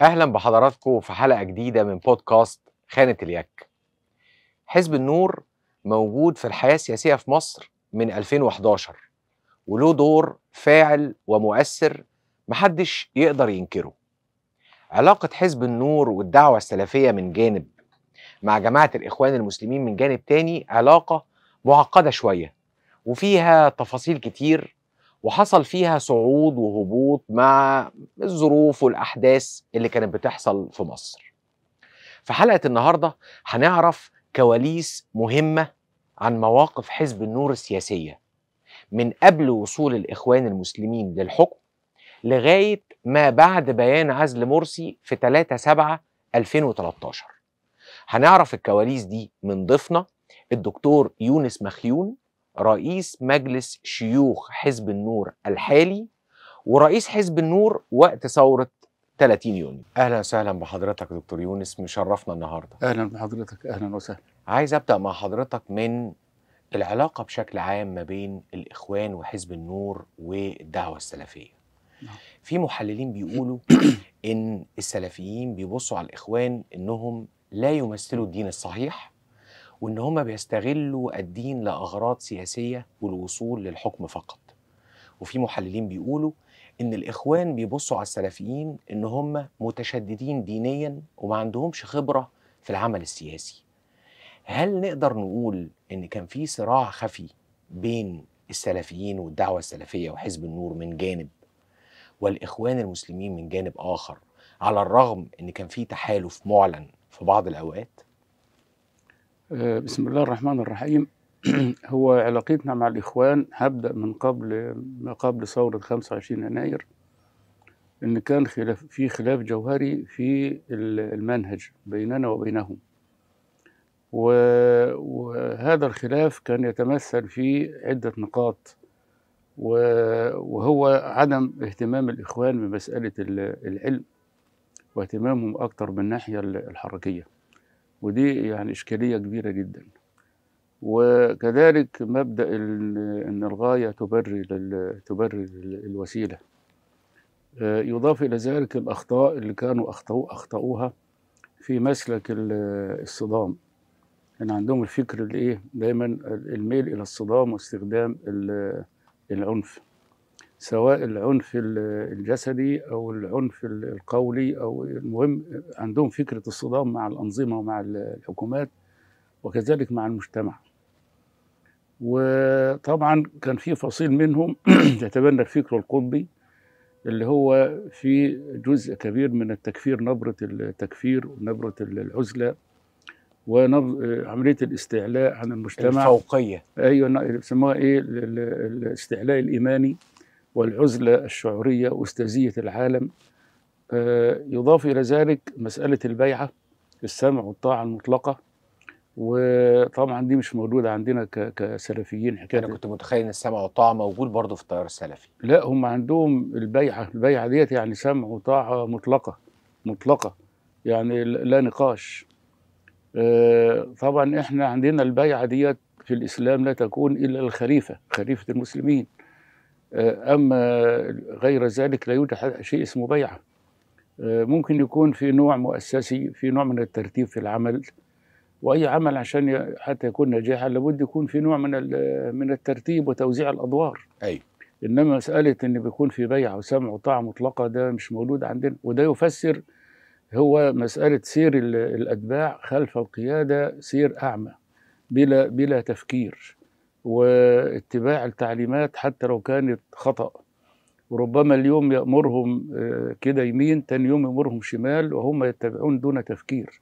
اهلا بحضراتكم في حلقه جديده من بودكاست خانه اليك حزب النور موجود في الحياه السياسيه في مصر من 2011 وله دور فاعل ومؤثر محدش يقدر ينكره علاقه حزب النور والدعوه السلفيه من جانب مع جماعه الاخوان المسلمين من جانب تاني علاقه معقده شويه وفيها تفاصيل كتير وحصل فيها صعود وهبوط مع الظروف والأحداث اللي كانت بتحصل في مصر في حلقة النهاردة هنعرف كواليس مهمة عن مواقف حزب النور السياسية من قبل وصول الإخوان المسلمين للحكم لغاية ما بعد بيان عزل مرسي في 3 7 2013 هنعرف الكواليس دي من ضيفنا الدكتور يونس مخيون رئيس مجلس شيوخ حزب النور الحالي ورئيس حزب النور وقت ثورة 30 يونيو اهلا وسهلا بحضرتك دكتور يونس مشرفنا النهارده اهلا بحضرتك اهلا وسهلا عايز ابدا مع حضرتك من العلاقه بشكل عام ما بين الاخوان وحزب النور والدعوه السلفيه نعم. في محللين بيقولوا ان السلفيين بيبصوا على الاخوان انهم لا يمثلوا الدين الصحيح وإن هم بيستغلوا الدين لأغراض سياسية والوصول للحكم فقط وفي محللين بيقولوا إن الإخوان بيبصوا على السلفيين إن هم متشددين دينيا وما عندهمش خبرة في العمل السياسي هل نقدر نقول إن كان في صراع خفي بين السلفيين والدعوة السلفية وحزب النور من جانب والإخوان المسلمين من جانب آخر على الرغم إن كان في تحالف معلن في بعض الأوقات آه، بسم الله الرحمن الرحيم هو علاقتنا مع الإخوان هبدأ من قبل ما قبل ثورة 25 يناير إن كان خلاف في خلاف جوهري في المنهج بيننا وبينهم وهذا الخلاف كان يتمثل في عدة نقاط وهو عدم اهتمام الإخوان بمسألة العلم واهتمامهم أكثر بالناحية الحركية ودي يعني إشكالية كبيرة جدا وكذلك مبدأ أن الغاية تبرر تبرر الوسيلة آه، يضاف إلى ذلك الأخطاء اللي كانوا أخطأوا أخطأوها في مسلك الصدام كان يعني عندهم الفكر الايه دايما الميل إلى الصدام واستخدام العنف سواء العنف الجسدي او العنف القولي او المهم عندهم فكره الصدام مع الانظمه ومع الحكومات وكذلك مع المجتمع. وطبعا كان في فصيل منهم يتبنى الفكر القطبي اللي هو في جزء كبير من التكفير نبره التكفير ونبره العزله وعمليه الاستعلاء عن المجتمع الفوقيه ايوه بيسموها ايه الاستعلاء الايماني والعزلة الشعورية واستاذية العالم آه، يضاف إلى ذلك مسألة البيعة السمع والطاعة المطلقة وطبعا دي مش موجوده عندنا كسلفيين حكايه انا كنت متخيل ان السمع والطاعه موجود برضه في التيار السلفي لا هم عندهم البيعه البيعه ديت يعني سمع وطاعه مطلقه مطلقه يعني لا نقاش آه، طبعا احنا عندنا البيعه ديت في الاسلام لا تكون الا الخليفه خليفه المسلمين آه، أما غير ذلك لا يوجد شيء اسمه بيعة آه، ممكن يكون في نوع مؤسسي في نوع من الترتيب في العمل واي عمل عشان حتى يكون ناجحا لابد يكون في نوع من من الترتيب وتوزيع الادوار اي انما مساله ان بيكون في بيع وسمع وطاعه مطلقه ده مش موجود عندنا وده يفسر هو مساله سير الاتباع خلف القياده سير اعمى بلا بلا تفكير واتباع التعليمات حتى لو كانت خطأ وربما اليوم يأمرهم آه، كده يمين تاني يوم يأمرهم شمال وهم يتبعون دون تفكير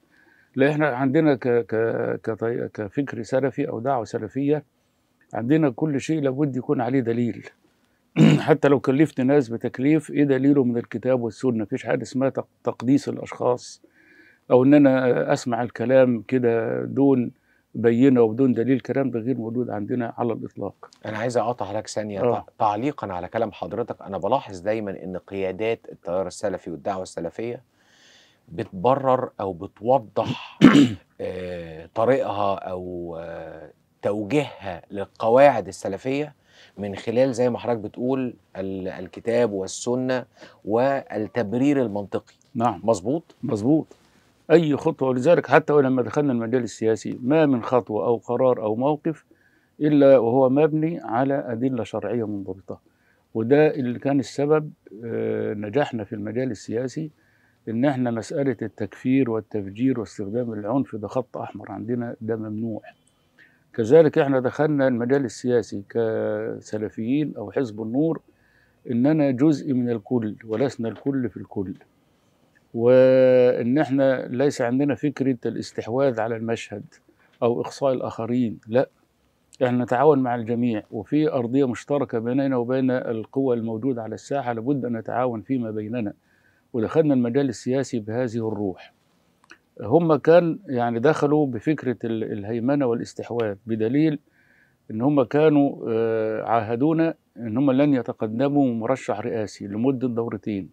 لا احنا عندنا ك ك كفكر سلفي أو دعوة سلفية عندنا كل شيء لابد يكون عليه دليل حتى لو كلفت ناس بتكليف ايه دليله من الكتاب والسنه فيش حاجه اسمها تقديس الاشخاص او ان انا اسمع الكلام كده دون بينه وبدون دليل الكلام ده غير موجود عندنا على الاطلاق انا عايز اقاطع حضرتك ثانيه آه. تعليقا على كلام حضرتك انا بلاحظ دايما ان قيادات التيار السلفي والدعوه السلفيه بتبرر او بتوضح آه، طريقها او آه، توجيهها للقواعد السلفيه من خلال زي ما حضرتك بتقول الكتاب والسنه والتبرير المنطقي نعم مظبوط مظبوط أي خطوة ولذلك حتى ولما دخلنا المجال السياسي ما من خطوة أو قرار أو موقف إلا وهو مبني على أدلة شرعية منضبطة وده اللي كان السبب آه، نجاحنا في المجال السياسي إن إحنا مسألة التكفير والتفجير واستخدام العنف ده خط أحمر عندنا ده ممنوع كذلك إحنا دخلنا المجال السياسي كسلفيين أو حزب النور إننا جزء من الكل ولسنا الكل في الكل وان احنا ليس عندنا فكره الاستحواذ على المشهد او اقصاء الاخرين لا احنا نتعاون مع الجميع وفي ارضيه مشتركه بيننا وبين القوى الموجوده على الساحه لابد ان نتعاون فيما بيننا ودخلنا المجال السياسي بهذه الروح هم كان يعني دخلوا بفكره الهيمنه والاستحواذ بدليل ان هم كانوا آه، عاهدونا ان هم لن يتقدموا مرشح رئاسي لمده دورتين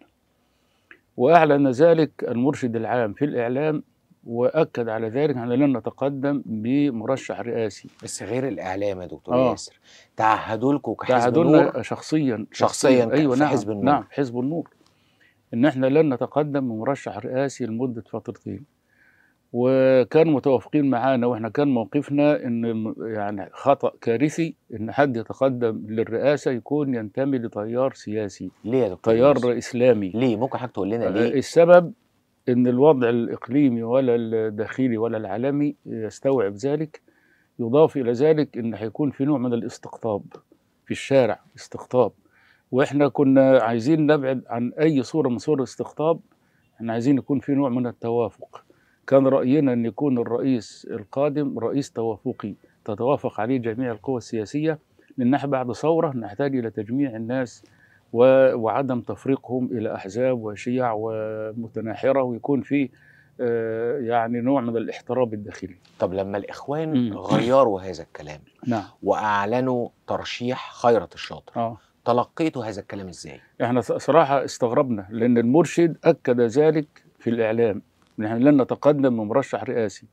وأعلن ذلك المرشد العام في الإعلام واكد على ذلك اننا لن نتقدم بمرشح رئاسي بس غير الاعلام يا دكتور آه. ياسر تعهدوا لكم كحزب تعهدوا النور شخصيا شخصيا ايوه نعم حزب النور نعم حزب النور ان احنا لن نتقدم بمرشح رئاسي لمده فترتين وكانوا متوافقين معانا واحنا كان موقفنا ان يعني خطا كارثي ان حد يتقدم للرئاسه يكون ينتمي لتيار سياسي ليه يا دكتور تيار اسلامي ليه ممكن حضرتك تقول لنا ليه آه، السبب ان الوضع الاقليمي ولا الداخلي ولا العالمي يستوعب ذلك يضاف الى ذلك ان هيكون في نوع من الاستقطاب في الشارع استقطاب واحنا كنا عايزين نبعد عن اي صوره من صور الاستقطاب احنا عايزين يكون في نوع من التوافق كان رأينا أن يكون الرئيس القادم رئيس توافقي تتوافق عليه جميع القوى السياسية لأن بعد ثورة نحتاج إلى تجميع الناس وعدم تفريقهم إلى أحزاب وشيع ومتناحرة ويكون في آه، يعني نوع من الاحتراب الداخلي طب لما الإخوان م. غيروا هذا الكلام نعم. وأعلنوا ترشيح خيرة الشاطر آه. تلقيتوا هذا الكلام إزاي؟ احنا صراحة استغربنا لأن المرشد أكد ذلك في الإعلام نحن لن نتقدم بمرشح رئاسي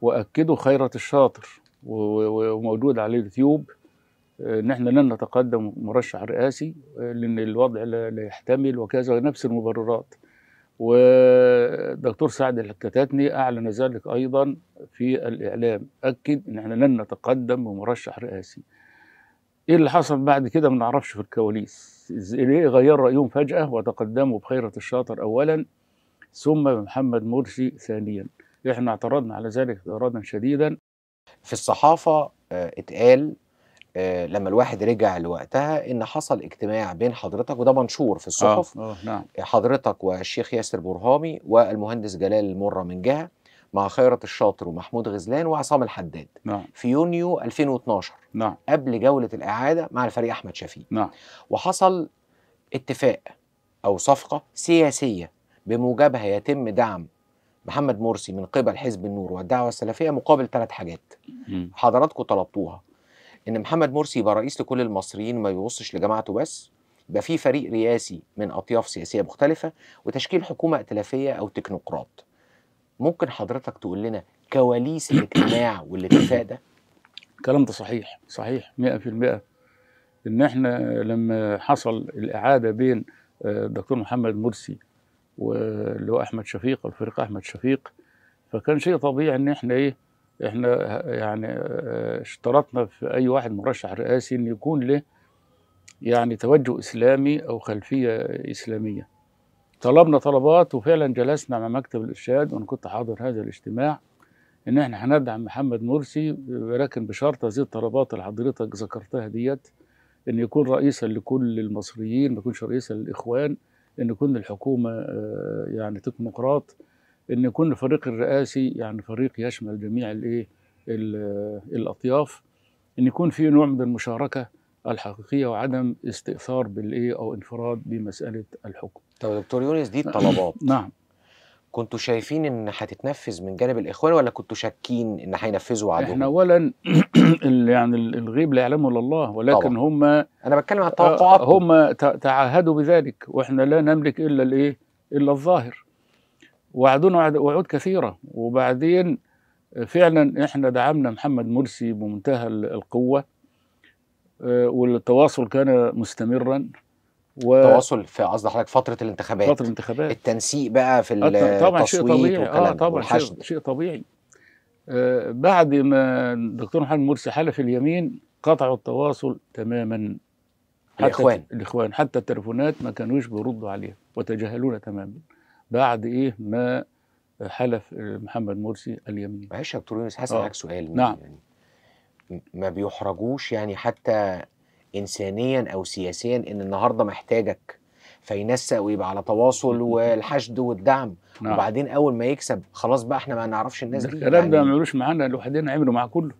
واكدوا خيرة الشاطر وموجود على اليوتيوب ان احنا لن نتقدم مرشح رئاسي آه، آه، لان الوضع لا يحتمل وكذا نفس المبررات ودكتور سعد الكتاتني اعلن ذلك ايضا في الاعلام اكد ان احنا لن نتقدم بمرشح رئاسي ايه اللي حصل بعد كده ما نعرفش في الكواليس ليه غير رايهم فجاه وتقدموا بخيره الشاطر اولا ثم بمحمد مرسي ثانيا احنا اعترضنا على ذلك اعتراضا شديدا في الصحافه آه، اتقال آه، لما الواحد رجع لوقتها ان حصل اجتماع بين حضرتك وده منشور في الصحف أوه. أوه. نعم. حضرتك والشيخ ياسر برهامي والمهندس جلال المره من جهه مع خيرت الشاطر ومحمود غزلان وعصام الحداد نعم. في يونيو 2012 نعم. قبل جوله الاعاده مع الفريق احمد شفيق نعم. وحصل اتفاق او صفقه سياسيه بموجبها يتم دعم محمد مرسي من قبل حزب النور والدعوه السلفيه مقابل ثلاث حاجات حضراتكم طلبتوها ان محمد مرسي يبقى رئيس لكل المصريين ما يبصش لجماعته بس يبقى في فريق رئاسي من اطياف سياسيه مختلفه وتشكيل حكومه ائتلافيه او تكنوقراط ممكن حضرتك تقول لنا كواليس الاجتماع والاتفاق ده الكلام ده صحيح صحيح 100% ان احنا لما حصل الاعاده بين الدكتور آه، محمد مرسي واللي هو احمد شفيق الفريق احمد شفيق فكان شيء طبيعي ان احنا ايه احنا يعني آه، اشترطنا في اي واحد مرشح رئاسي ان يكون له يعني توجه اسلامي او خلفيه اسلاميه طلبنا طلبات وفعلا جلسنا مع مكتب الارشاد وانا كنت حاضر هذا الاجتماع ان احنا هندعم محمد مرسي ولكن بشرط هذه الطلبات اللي حضرتك ذكرتها ديت ان يكون رئيسا لكل المصريين ما يكونش رئيسا للاخوان ان يكون الحكومه آه، يعني تكنوقراط ان يكون الفريق الرئاسي يعني فريق يشمل جميع الايه الاطياف ان يكون في نوع من المشاركه الحقيقيه وعدم استئثار بالايه او انفراد بمساله الحكم. طب دكتور يونس دي طلبات نعم كنتوا شايفين ان هتتنفذ من جانب الاخوان ولا كنتوا شاكين ان هينفذوا عدوهم؟ احنا اولا يعني الغيب لا يعلمه الا الله ولكن هم انا بتكلم عن التوقعات آه، آه، هم تعهدوا بذلك واحنا لا نملك الا الايه؟ الا الظاهر. وعدونا وعود كثيره وبعدين آه، فعلا احنا دعمنا محمد مرسي بمنتهى القوه والتواصل كان مستمرا و... التواصل في قصد حضرتك فتره الانتخابات فتره الانتخابات التنسيق بقى في التصويت آه، طبعا شيء طبيعي اه طبعا والحشد. شيء طبيعي آه بعد ما الدكتور محمد مرسي حلف اليمين قطعوا التواصل تماما حتى الاخوان الاخوان حتى التليفونات ما كانوش بيردوا عليها وتجاهلونا تماما بعد ايه ما حلف محمد مرسي اليمين معلش يا دكتور يونس هسألك آه. سؤال نعم يعني ما بيحرجوش يعني حتى انسانيا او سياسيا ان النهارده محتاجك فينسق ويبقى على تواصل والحشد والدعم نعم. وبعدين اول ما يكسب خلاص بقى احنا ما نعرفش الناس دي الكلام ده ما يعملوش يعني معانا لوحدنا عملوا مع كله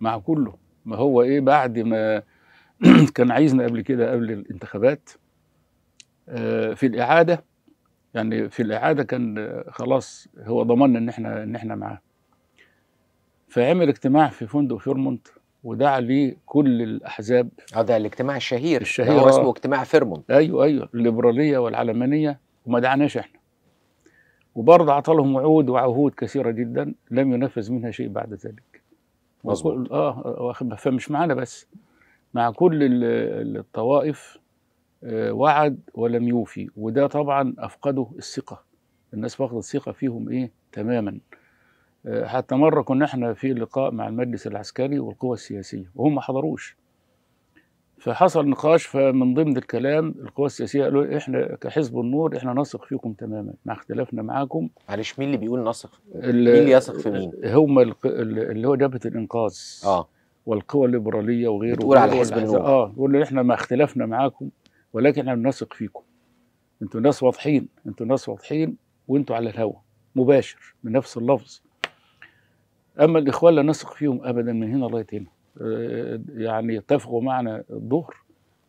مع كله ما هو ايه بعد ما كان عايزنا قبل كده قبل الانتخابات آه، في الاعاده يعني في الاعاده كان خلاص هو ضمننا ان احنا ان احنا معاه فعمل اجتماع في فندق فيرمونت ودعا ليه كل الاحزاب هذا الاجتماع الشهير الشهير هو آه. اسمه اجتماع فيرمون ايوه ايوه الليبراليه والعلمانيه وما دعناش احنا وبرضه اعطى لهم وعود وعهود كثيره جدا لم ينفذ منها شيء بعد ذلك مظبوط اه فمش معانا بس مع كل الطوائف آه، وعد ولم يوفي وده طبعا افقده الثقه الناس فقدت الثقه فيهم ايه تماما حتى مره كنا احنا في لقاء مع المجلس العسكري والقوى السياسيه وهم ما حضروش فحصل نقاش فمن ضمن الكلام القوى السياسيه قالوا احنا كحزب النور احنا نثق فيكم تماما مع اختلافنا معاكم معلش مين اللي بيقول نثق مين اللي يثق في مين هم اللي هو جبهه الانقاذ اه والقوى الليبراليه وغيره بتقول على حزب النور اه يقول احنا ما اختلفنا معاكم ولكن احنا بنثق فيكم انتوا ناس واضحين انتوا ناس واضحين وانتوا على الهوا مباشر بنفس اللفظ اما الاخوان لا نثق فيهم ابدا من هنا لغايه هنا آه، يعني اتفقوا معنا الظهر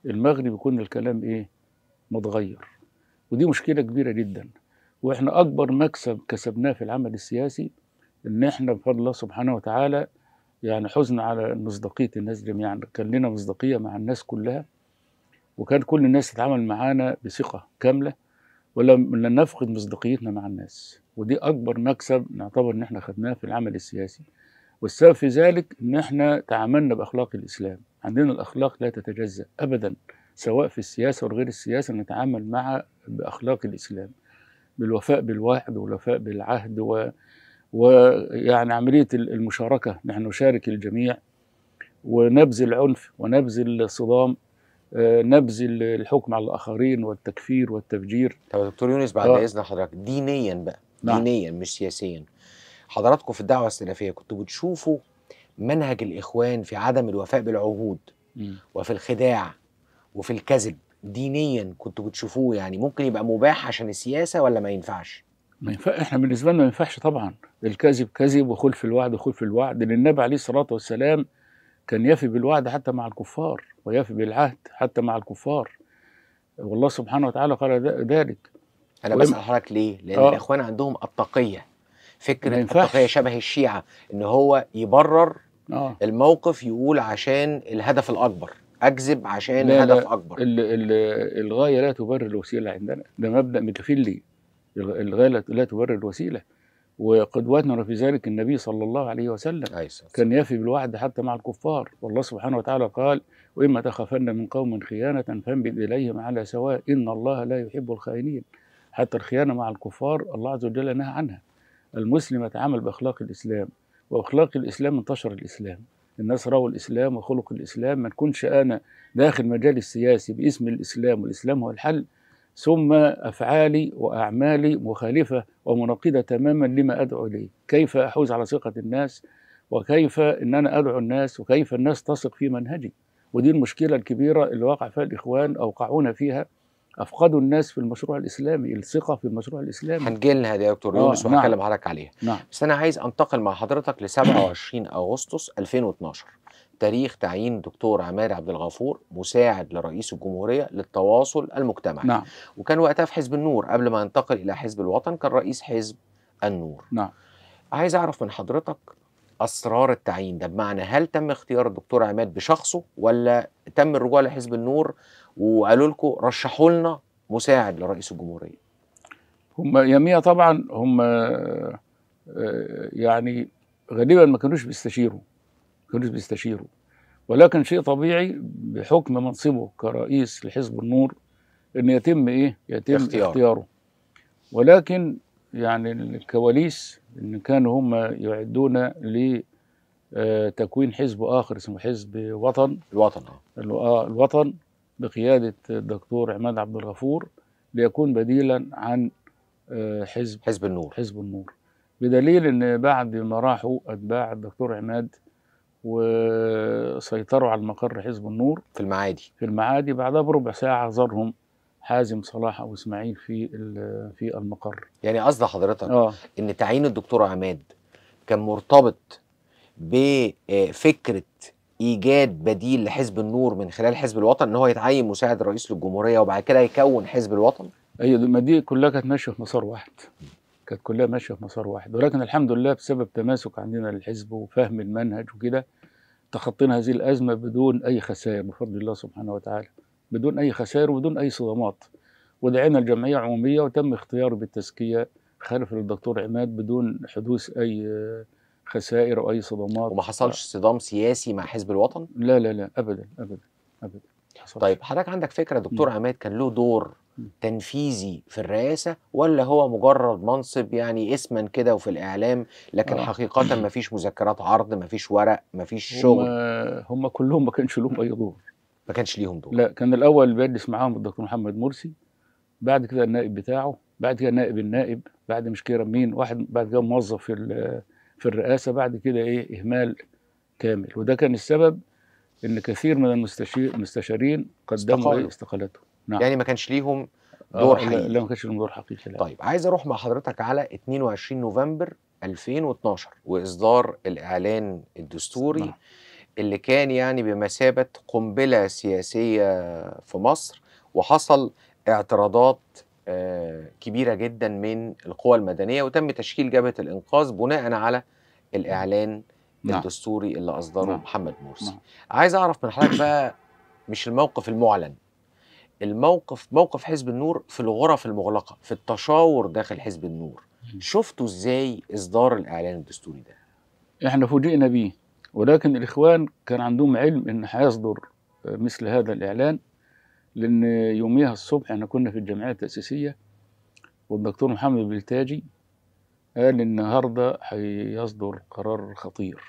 المغرب يكون الكلام ايه متغير ودي مشكله كبيره جدا واحنا اكبر مكسب كسبناه في العمل السياسي ان احنا بفضل الله سبحانه وتعالى يعني حزن على مصداقيه الناس جميعا يعني كان لنا مصداقيه مع الناس كلها وكان كل الناس تتعامل معانا بثقه كامله ولم نفقد مصداقيتنا مع الناس ودي اكبر مكسب نعتبر ان احنا خدناه في العمل السياسي والسبب في ذلك ان احنا تعاملنا باخلاق الاسلام عندنا الاخلاق لا تتجزا ابدا سواء في السياسه غير السياسه نتعامل مع باخلاق الاسلام بالوفاء بالوعد والوفاء بالعهد و ويعني عمليه المشاركه نحن نشارك الجميع ونبذ العنف ونبذ الصدام آه، نبذ الحكم على الاخرين والتكفير والتفجير طب يا دكتور يونس بعد آه. اذن حضرتك دينيا بقى نعم. دينيا مش سياسيا حضراتكم في الدعوه السلفيه كنتوا بتشوفوا منهج الاخوان في عدم الوفاء بالعهود م. وفي الخداع وفي الكذب دينيا كنتوا بتشوفوه يعني ممكن يبقى مباح عشان السياسه ولا ما ينفعش؟ ما ينفع احنا بالنسبه لنا ما ينفعش طبعا الكذب كذب وخلف الوعد خلف الوعد لان النبي عليه الصلاه والسلام كان يفي بالوعد حتى مع الكفار ويفي بالعهد حتى مع الكفار والله سبحانه وتعالى قال ذلك انا ولم... بسال حضرتك ليه؟ لان آه. الاخوان عندهم الطاقيه فكره الطاقيه شبه الشيعه ان هو يبرر آه. الموقف يقول عشان الهدف الاكبر اكذب عشان لا هدف لا اكبر الـ الـ الغايه لا تبرر الوسيله عندنا ده مبدا متخلي الغايه لا تبرر الوسيله وقدوتنا في ذلك النبي صلى الله عليه وسلم كان يفي بالوعد حتى مع الكفار والله سبحانه وتعالى قال وإما تخافن من قوم خيانة فانبذ إليهم على سواء إن الله لا يحب الخائنين حتى الخيانة مع الكفار الله عز وجل نهى عنها المسلم يتعامل بأخلاق الإسلام وأخلاق الإسلام انتشر الإسلام الناس رأوا الإسلام وخلق الإسلام ما نكونش أنا داخل مجال السياسي باسم الإسلام والإسلام هو الحل ثم أفعالي وأعمالي مخالفة ومناقضة تماما لما أدعو إليه كيف أحوز على ثقة الناس وكيف أن أنا أدعو الناس وكيف الناس تثق في منهجي ودي المشكلة الكبيرة اللي وقع فيها الإخوان اوقعونا فيها افقدوا الناس في المشروع الاسلامي الثقه في المشروع الاسلامي هنجي لنا يا دكتور آه، يونس نعم. وهكلم حضرتك عليها نعم. بس انا عايز انتقل مع حضرتك ل 27 اغسطس 2012 تاريخ تعيين دكتور عماد عبد الغفور مساعد لرئيس الجمهوريه للتواصل المجتمعي نعم. وكان وقتها في حزب النور قبل ما ينتقل الى حزب الوطن كان رئيس حزب النور نعم عايز اعرف من حضرتك اسرار التعيين ده بمعنى هل تم اختيار الدكتور عماد بشخصه ولا تم الرجوع لحزب النور وقالوا لكم رشحوا لنا مساعد لرئيس الجمهوريه هم يمية طبعا هم آه، آه، يعني غالبا ما كانوش بيستشيروا ما كانوش بيستشيروا ولكن شيء طبيعي بحكم منصبه كرئيس لحزب النور ان يتم ايه يتم اختيار. اختياره ولكن يعني الكواليس ان كانوا هم يعدون ل آه، تكوين حزب اخر اسمه حزب وطن الوطن اه الوطن بقيادة الدكتور عماد عبد الغفور ليكون بديلا عن آه، حزب حزب النور حزب النور بدليل ان بعد ما راحوا اتباع الدكتور عماد وسيطروا على مقر حزب النور في المعادي في المعادي بعدها بربع ساعه زارهم حازم صلاح او اسماعيل في في المقر يعني قصد حضرتك آه. ان تعيين الدكتور عماد كان مرتبط بفكره ايجاد بديل لحزب النور من خلال حزب الوطن ان هو يتعين مساعد رئيس للجمهوريه وبعد كده يكون حزب الوطن؟ هي أيوة، ما دي كلها كانت ماشيه في مسار واحد كانت كلها ماشيه في مسار واحد ولكن الحمد لله بسبب تماسك عندنا للحزب وفهم المنهج وكده تخطينا هذه الازمه بدون اي خسائر بفضل الله سبحانه وتعالى بدون اي خسائر وبدون اي صدمات ودعينا الجمعيه عموميه وتم اختياري بالتزكيه خلف الدكتور عماد بدون حدوث اي خسائر او اي صدمات وما حصلش صدام سياسي مع حزب الوطن؟ لا لا لا ابدا ابدا ابدا حصلش. طيب حضرتك عندك فكره دكتور م. عماد كان له دور م. تنفيذي في الرئاسه ولا هو مجرد منصب يعني اسما كده وفي الاعلام لكن آه. حقيقه ما فيش مذكرات عرض ما فيش ورق ما فيش شغل هم كلهم ما كانش لهم اي دور ما كانش ليهم دور لا كان الاول اللي بيجلس معاهم الدكتور محمد مرسي بعد كده النائب بتاعه بعد كده نائب النائب بعد مش كده مين واحد بعد كده موظف في في الرئاسة بعد كده إيه إهمال كامل وده كان السبب إن كثير من المستشارين قدموا إيه؟ استقالتهم نعم. يعني ما كانش ليهم آه، دور حقيقي لا, لا ما كانش ليهم دور حقيقي لا. طيب عايز أروح مع حضرتك على 22 نوفمبر 2012 وإصدار الإعلان الدستوري نعم. اللي كان يعني بمثابة قنبلة سياسية في مصر وحصل اعتراضات آه، كبيره جدا من القوى المدنيه وتم تشكيل جبهه الانقاذ بناء على الاعلان نعم. الدستوري اللي اصدره نعم. محمد مرسي نعم. عايز اعرف من حضرتك بقى مش الموقف المعلن الموقف موقف حزب النور في الغرف المغلقه في التشاور داخل حزب النور شفتوا ازاي اصدار الاعلان الدستوري ده احنا فوجئنا بيه ولكن الاخوان كان عندهم علم ان هيصدر آه، مثل هذا الاعلان لان يوميها الصبح احنا كنا في الجمعيه التاسيسيه والدكتور محمد بلتاجي قال النهارده هيصدر قرار خطير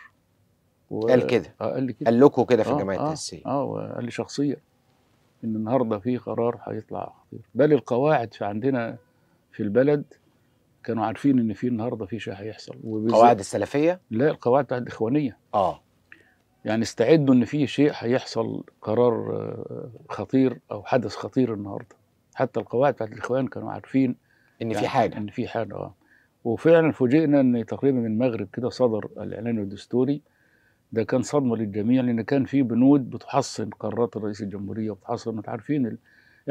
و... قال كده آه قال لي كده قال لكم كده في آه الجمعيه آه التاسيسيه اه وقال لي شخصيا ان النهارده في قرار هيطلع خطير بل القواعد في عندنا في البلد كانوا عارفين ان في النهارده في شيء هيحصل قواعد السلفيه؟ لا القواعد بتاعت الاخوانيه اه يعني استعدوا ان في شيء هيحصل قرار آه، خطير او حدث خطير النهارده حتى القواعد بتاعت الاخوان كانوا عارفين ان يعني في حاجه ان في حاجه اه وفعلا فوجئنا ان تقريبا من المغرب كده صدر الاعلان الدستوري ده كان صدمه للجميع لان كان في بنود بتحصن قرارات رئيس الجمهوريه وبتحصن انتوا عارفين ال...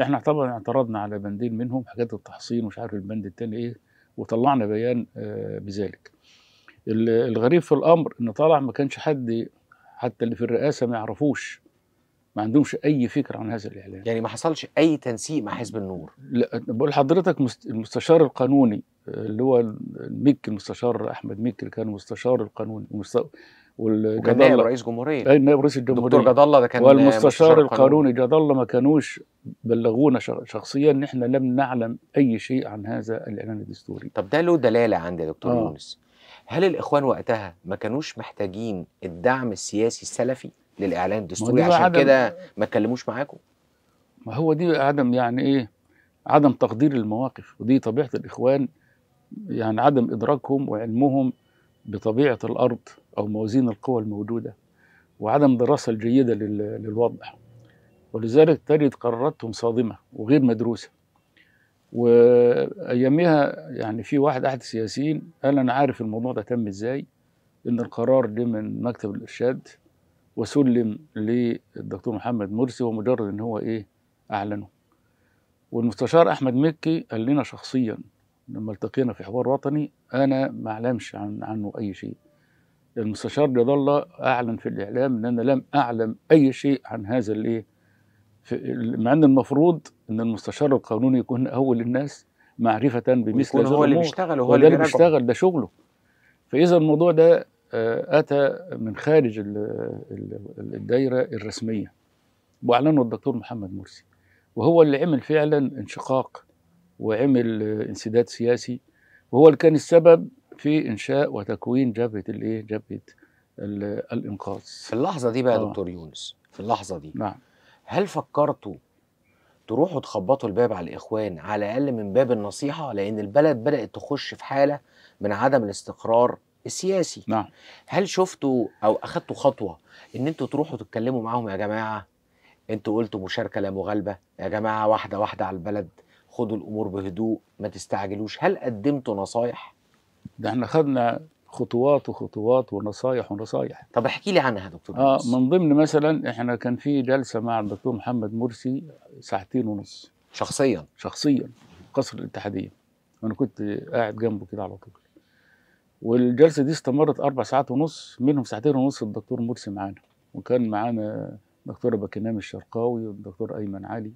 احنا طبعا اعترضنا على بندين منهم حاجات التحصين ومش عارف البند الثاني ايه وطلعنا بيان آه بذلك الغريب في الامر ان طالع ما كانش حد حتى اللي في الرئاسه ما يعرفوش ما عندهمش اي فكره عن هذا الاعلان يعني ما حصلش اي تنسيق مع حزب النور لا بقول لحضرتك المستشار القانوني اللي هو المك المستشار احمد مك اللي كان مستشار القانوني وكان نائب رئيس جمهوريه اي نائب رئيس الجمهوريه دكتور جد الله ده كان والمستشار القانوني جد الله ما كانوش بلغونا شخصيا ان احنا لم نعلم اي شيء عن هذا الاعلان الدستوري طب ده له دلاله عندي يا دكتور آه. يونس هل الإخوان وقتها ما كانوش محتاجين الدعم السياسي السلفي للإعلان الدستوري عشان كده ما اتكلموش معاكم؟ ما هو دي عدم يعني إيه؟ عدم تقدير المواقف ودي طبيعة الإخوان يعني عدم إدراكهم وعلمهم بطبيعة الأرض أو موازين القوى الموجودة وعدم دراسة الجيدة للوضع ولذلك تجد قراراتهم صادمة وغير مدروسة واياميها يعني في واحد احد السياسيين قال انا عارف الموضوع ده تم ازاي ان القرار جه من مكتب الارشاد وسلم للدكتور محمد مرسي ومجرد ان هو ايه اعلنه والمستشار احمد مكي قال لنا شخصيا لما التقينا في حوار وطني انا ما اعلمش عن عنه اي شيء المستشار جد الله اعلن في الاعلام ان انا لم اعلم اي شيء عن هذا الايه مع ان المفروض ان المستشار القانوني يكون اول الناس معرفه بمثل هذا هو اللي بيشتغل وهو اللي بيشتغل ده شغله فاذا الموضوع ده آه، اتى من خارج الدايره الرسميه واعلنه الدكتور محمد مرسي وهو اللي عمل فعلا انشقاق وعمل انسداد سياسي وهو اللي كان السبب في انشاء وتكوين جبهه الايه جبهه الانقاذ في اللحظه دي بقى يا آه. دكتور يونس في اللحظه دي نعم هل فكرتوا تروحوا تخبطوا الباب على الإخوان على الأقل من باب النصيحة لأن البلد بدأت تخش في حالة من عدم الاستقرار السياسي نعم. هل شفتوا أو أخدتوا خطوة إن أنتوا تروحوا تتكلموا معاهم يا جماعة أنتوا قلتوا مشاركة لا مغالبة يا جماعة واحدة واحدة على البلد خدوا الأمور بهدوء ما تستعجلوش هل قدمتوا نصايح؟ ده احنا خدنا خطوات وخطوات ونصايح ونصايح طب احكي لي عنها دكتور آه من ضمن مثلا احنا كان في جلسه مع الدكتور محمد مرسي ساعتين ونص شخصيا شخصيا قصر الاتحاديه وانا كنت قاعد جنبه كده على طول والجلسه دي استمرت اربع ساعات ونص منهم ساعتين ونص الدكتور مرسي معانا وكان معانا دكتور بكنام الشرقاوي والدكتور ايمن علي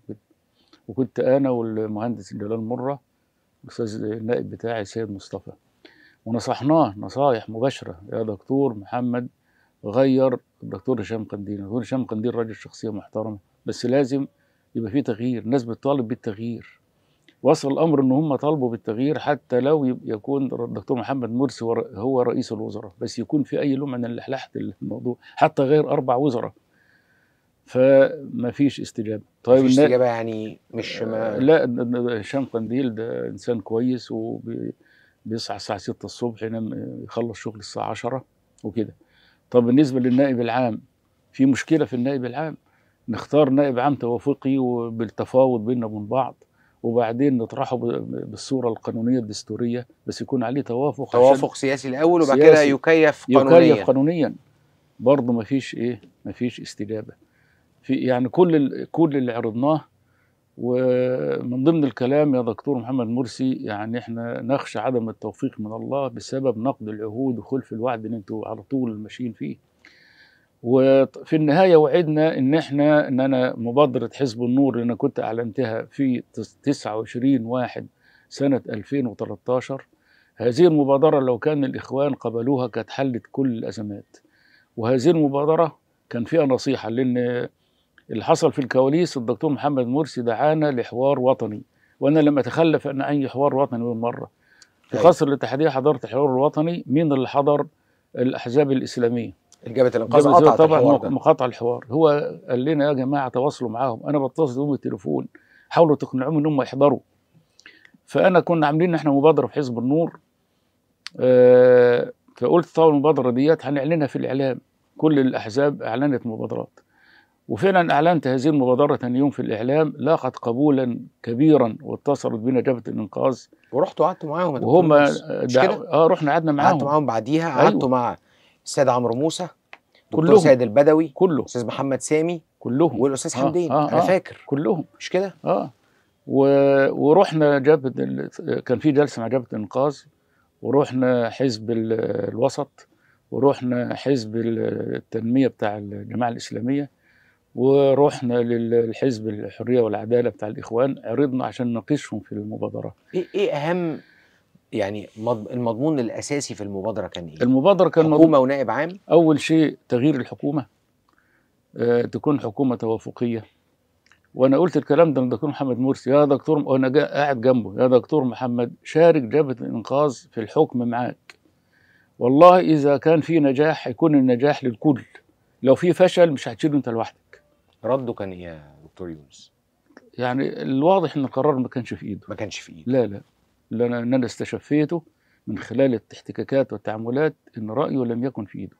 وكنت انا والمهندس جلال مره الاستاذ النائب بتاعي سيد مصطفى ونصحناه نصايح مباشرة يا دكتور محمد غير الدكتور هشام قنديل الدكتور هشام قنديل راجل شخصية محترمة بس لازم يبقى فيه تغيير الناس بتطالب بالتغيير وصل الأمر إن هم طالبوا بالتغيير حتى لو يكون الدكتور محمد مرسي هو رئيس الوزراء بس يكون في أي لوم من اللحلحة الموضوع حتى غير أربع وزراء فما فيش استجابه طيب مفيش استجابه يعني مش آه، ما... لا هشام قنديل ده انسان كويس وبي بيصحى الساعه 6 الصبح ينام يخلص شغل الساعه 10 وكده طب بالنسبه للنائب العام في مشكله في النائب العام نختار نائب عام توافقي وبالتفاوض بيننا وبين بعض وبعدين نطرحه بالصوره القانونيه الدستوريه بس يكون عليه توافق توافق سياسي الاول وبعد كده يكيف قانونيا يكيف قانونيا برضه ما فيش ايه ما فيش استجابه في يعني كل كل اللي عرضناه ومن ضمن الكلام يا دكتور محمد مرسي يعني احنا نخشى عدم التوفيق من الله بسبب نقد العهود وخلف الوعد اللي انتوا على طول ماشيين فيه. وفي النهاية وعدنا إن إحنا إن أنا مبادرة حزب النور اللي أنا كنت أعلنتها في 29 واحد سنة 2013 هذه المبادرة لو كان الإخوان قبلوها كانت حلت كل الأزمات وهذه المبادرة كان فيها نصيحة لأن اللي حصل في الكواليس الدكتور محمد مرسي دعانا لحوار وطني وانا لم اتخلف ان اي حوار وطني بالمره في طيب. قصر الاتحاديه حضرت الحوار الوطني مين اللي حضر الاحزاب الاسلاميه الجبهه الانقاذ قطعت طبعا مقاطع الحوار هو قال لنا يا جماعه تواصلوا معاهم انا بتصل بهم التليفون حاولوا تقنعوهم ان هم يحضروا فانا كنا عاملين احنا مبادره في حزب النور آه فقلت طبعا المبادره ديت هنعلنها في الاعلام كل الاحزاب اعلنت مبادرات وفعلا أعلنت هذه المبادرة ثاني يوم في الإعلام لاقت قبولا كبيرا واتصلت بنا جبهة الإنقاذ ورحتوا قعدتوا معاهم وهم اه رحنا قعدنا معاهم قعدت معاهم بعديها قعدت أيوه. مع السيد عمرو موسى دكتور كلهم. سيد البدوي كله استاذ محمد سامي كلهم والاستاذ آه، حمدين آه انا آه. فاكر كلهم مش كده اه و... ورحنا جبهه كان في جلسه مع جبهه الانقاذ ورحنا حزب الوسط ورحنا حزب التنميه بتاع الجماعه الاسلاميه ورحنا للحزب الحريه والعداله بتاع الاخوان عرضنا عشان نناقشهم في المبادره ايه ايه اهم يعني المضمون الاساسي في المبادره كان ايه المبادره كان حكومه ونائب عام اول شيء تغيير الحكومه آه تكون حكومه توافقيه وانا قلت الكلام ده للدكتور محمد مرسي يا دكتور وانا قاعد جنبه يا دكتور محمد شارك جبهه الانقاذ في الحكم معاك والله اذا كان في نجاح هيكون النجاح للكل لو في فشل مش هتشيله انت لوحدك رده كان ايه يا دكتور يونس؟ يعني الواضح ان القرار ما كانش في ايده ما كانش في ايده لا لا اللي انا ان انا استشفيته من خلال الاحتكاكات والتعاملات ان رايه لم يكن في ايده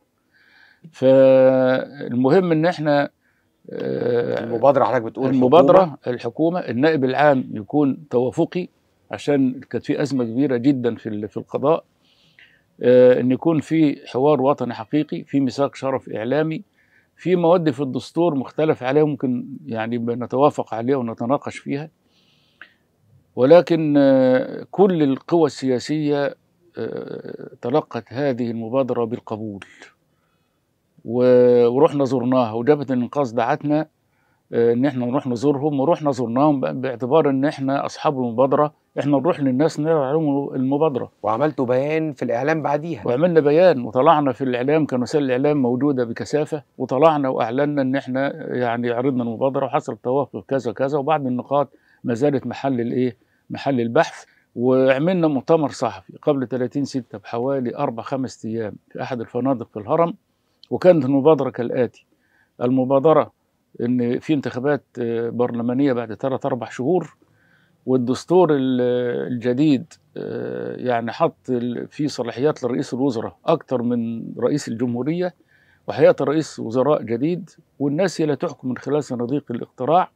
فالمهم ان احنا آه، المبادره حضرتك بتقول المبادره الحكومة. الحكومه النائب العام يكون توافقي عشان كانت في ازمه كبيره جدا في في القضاء آه، ان يكون في حوار وطني حقيقي في ميثاق شرف اعلامي في مواد في الدستور مختلف عليها ممكن يعني نتوافق عليها ونتناقش فيها ولكن آه، كل القوى السياسية آه، تلقت هذه المبادرة بالقبول ورحنا زرناها وجبهة الإنقاذ دعتنا ان احنا نروح نزورهم ورحنا زرناهم باعتبار ان احنا اصحاب المبادره احنا نروح للناس نعرض عليهم المبادره وعملتوا بيان في الاعلام بعديها وعملنا بيان وطلعنا في الاعلام كان وسائل الاعلام موجوده بكثافه وطلعنا واعلنا ان احنا يعني عرضنا المبادره وحصل توافق كذا كذا وبعض النقاط ما زالت محل الايه محل البحث وعملنا مؤتمر صحفي قبل 30 6 بحوالي اربع خمس ايام في احد الفنادق في الهرم وكانت المبادره كالاتي المبادره ان في انتخابات آه، برلمانيه بعد ثلاث اربع شهور والدستور الجديد آه، يعني حط في صلاحيات لرئيس الوزراء اكثر من رئيس الجمهوريه وحياه رئيس وزراء جديد والناس هي اللي تحكم من خلال صناديق الاقتراع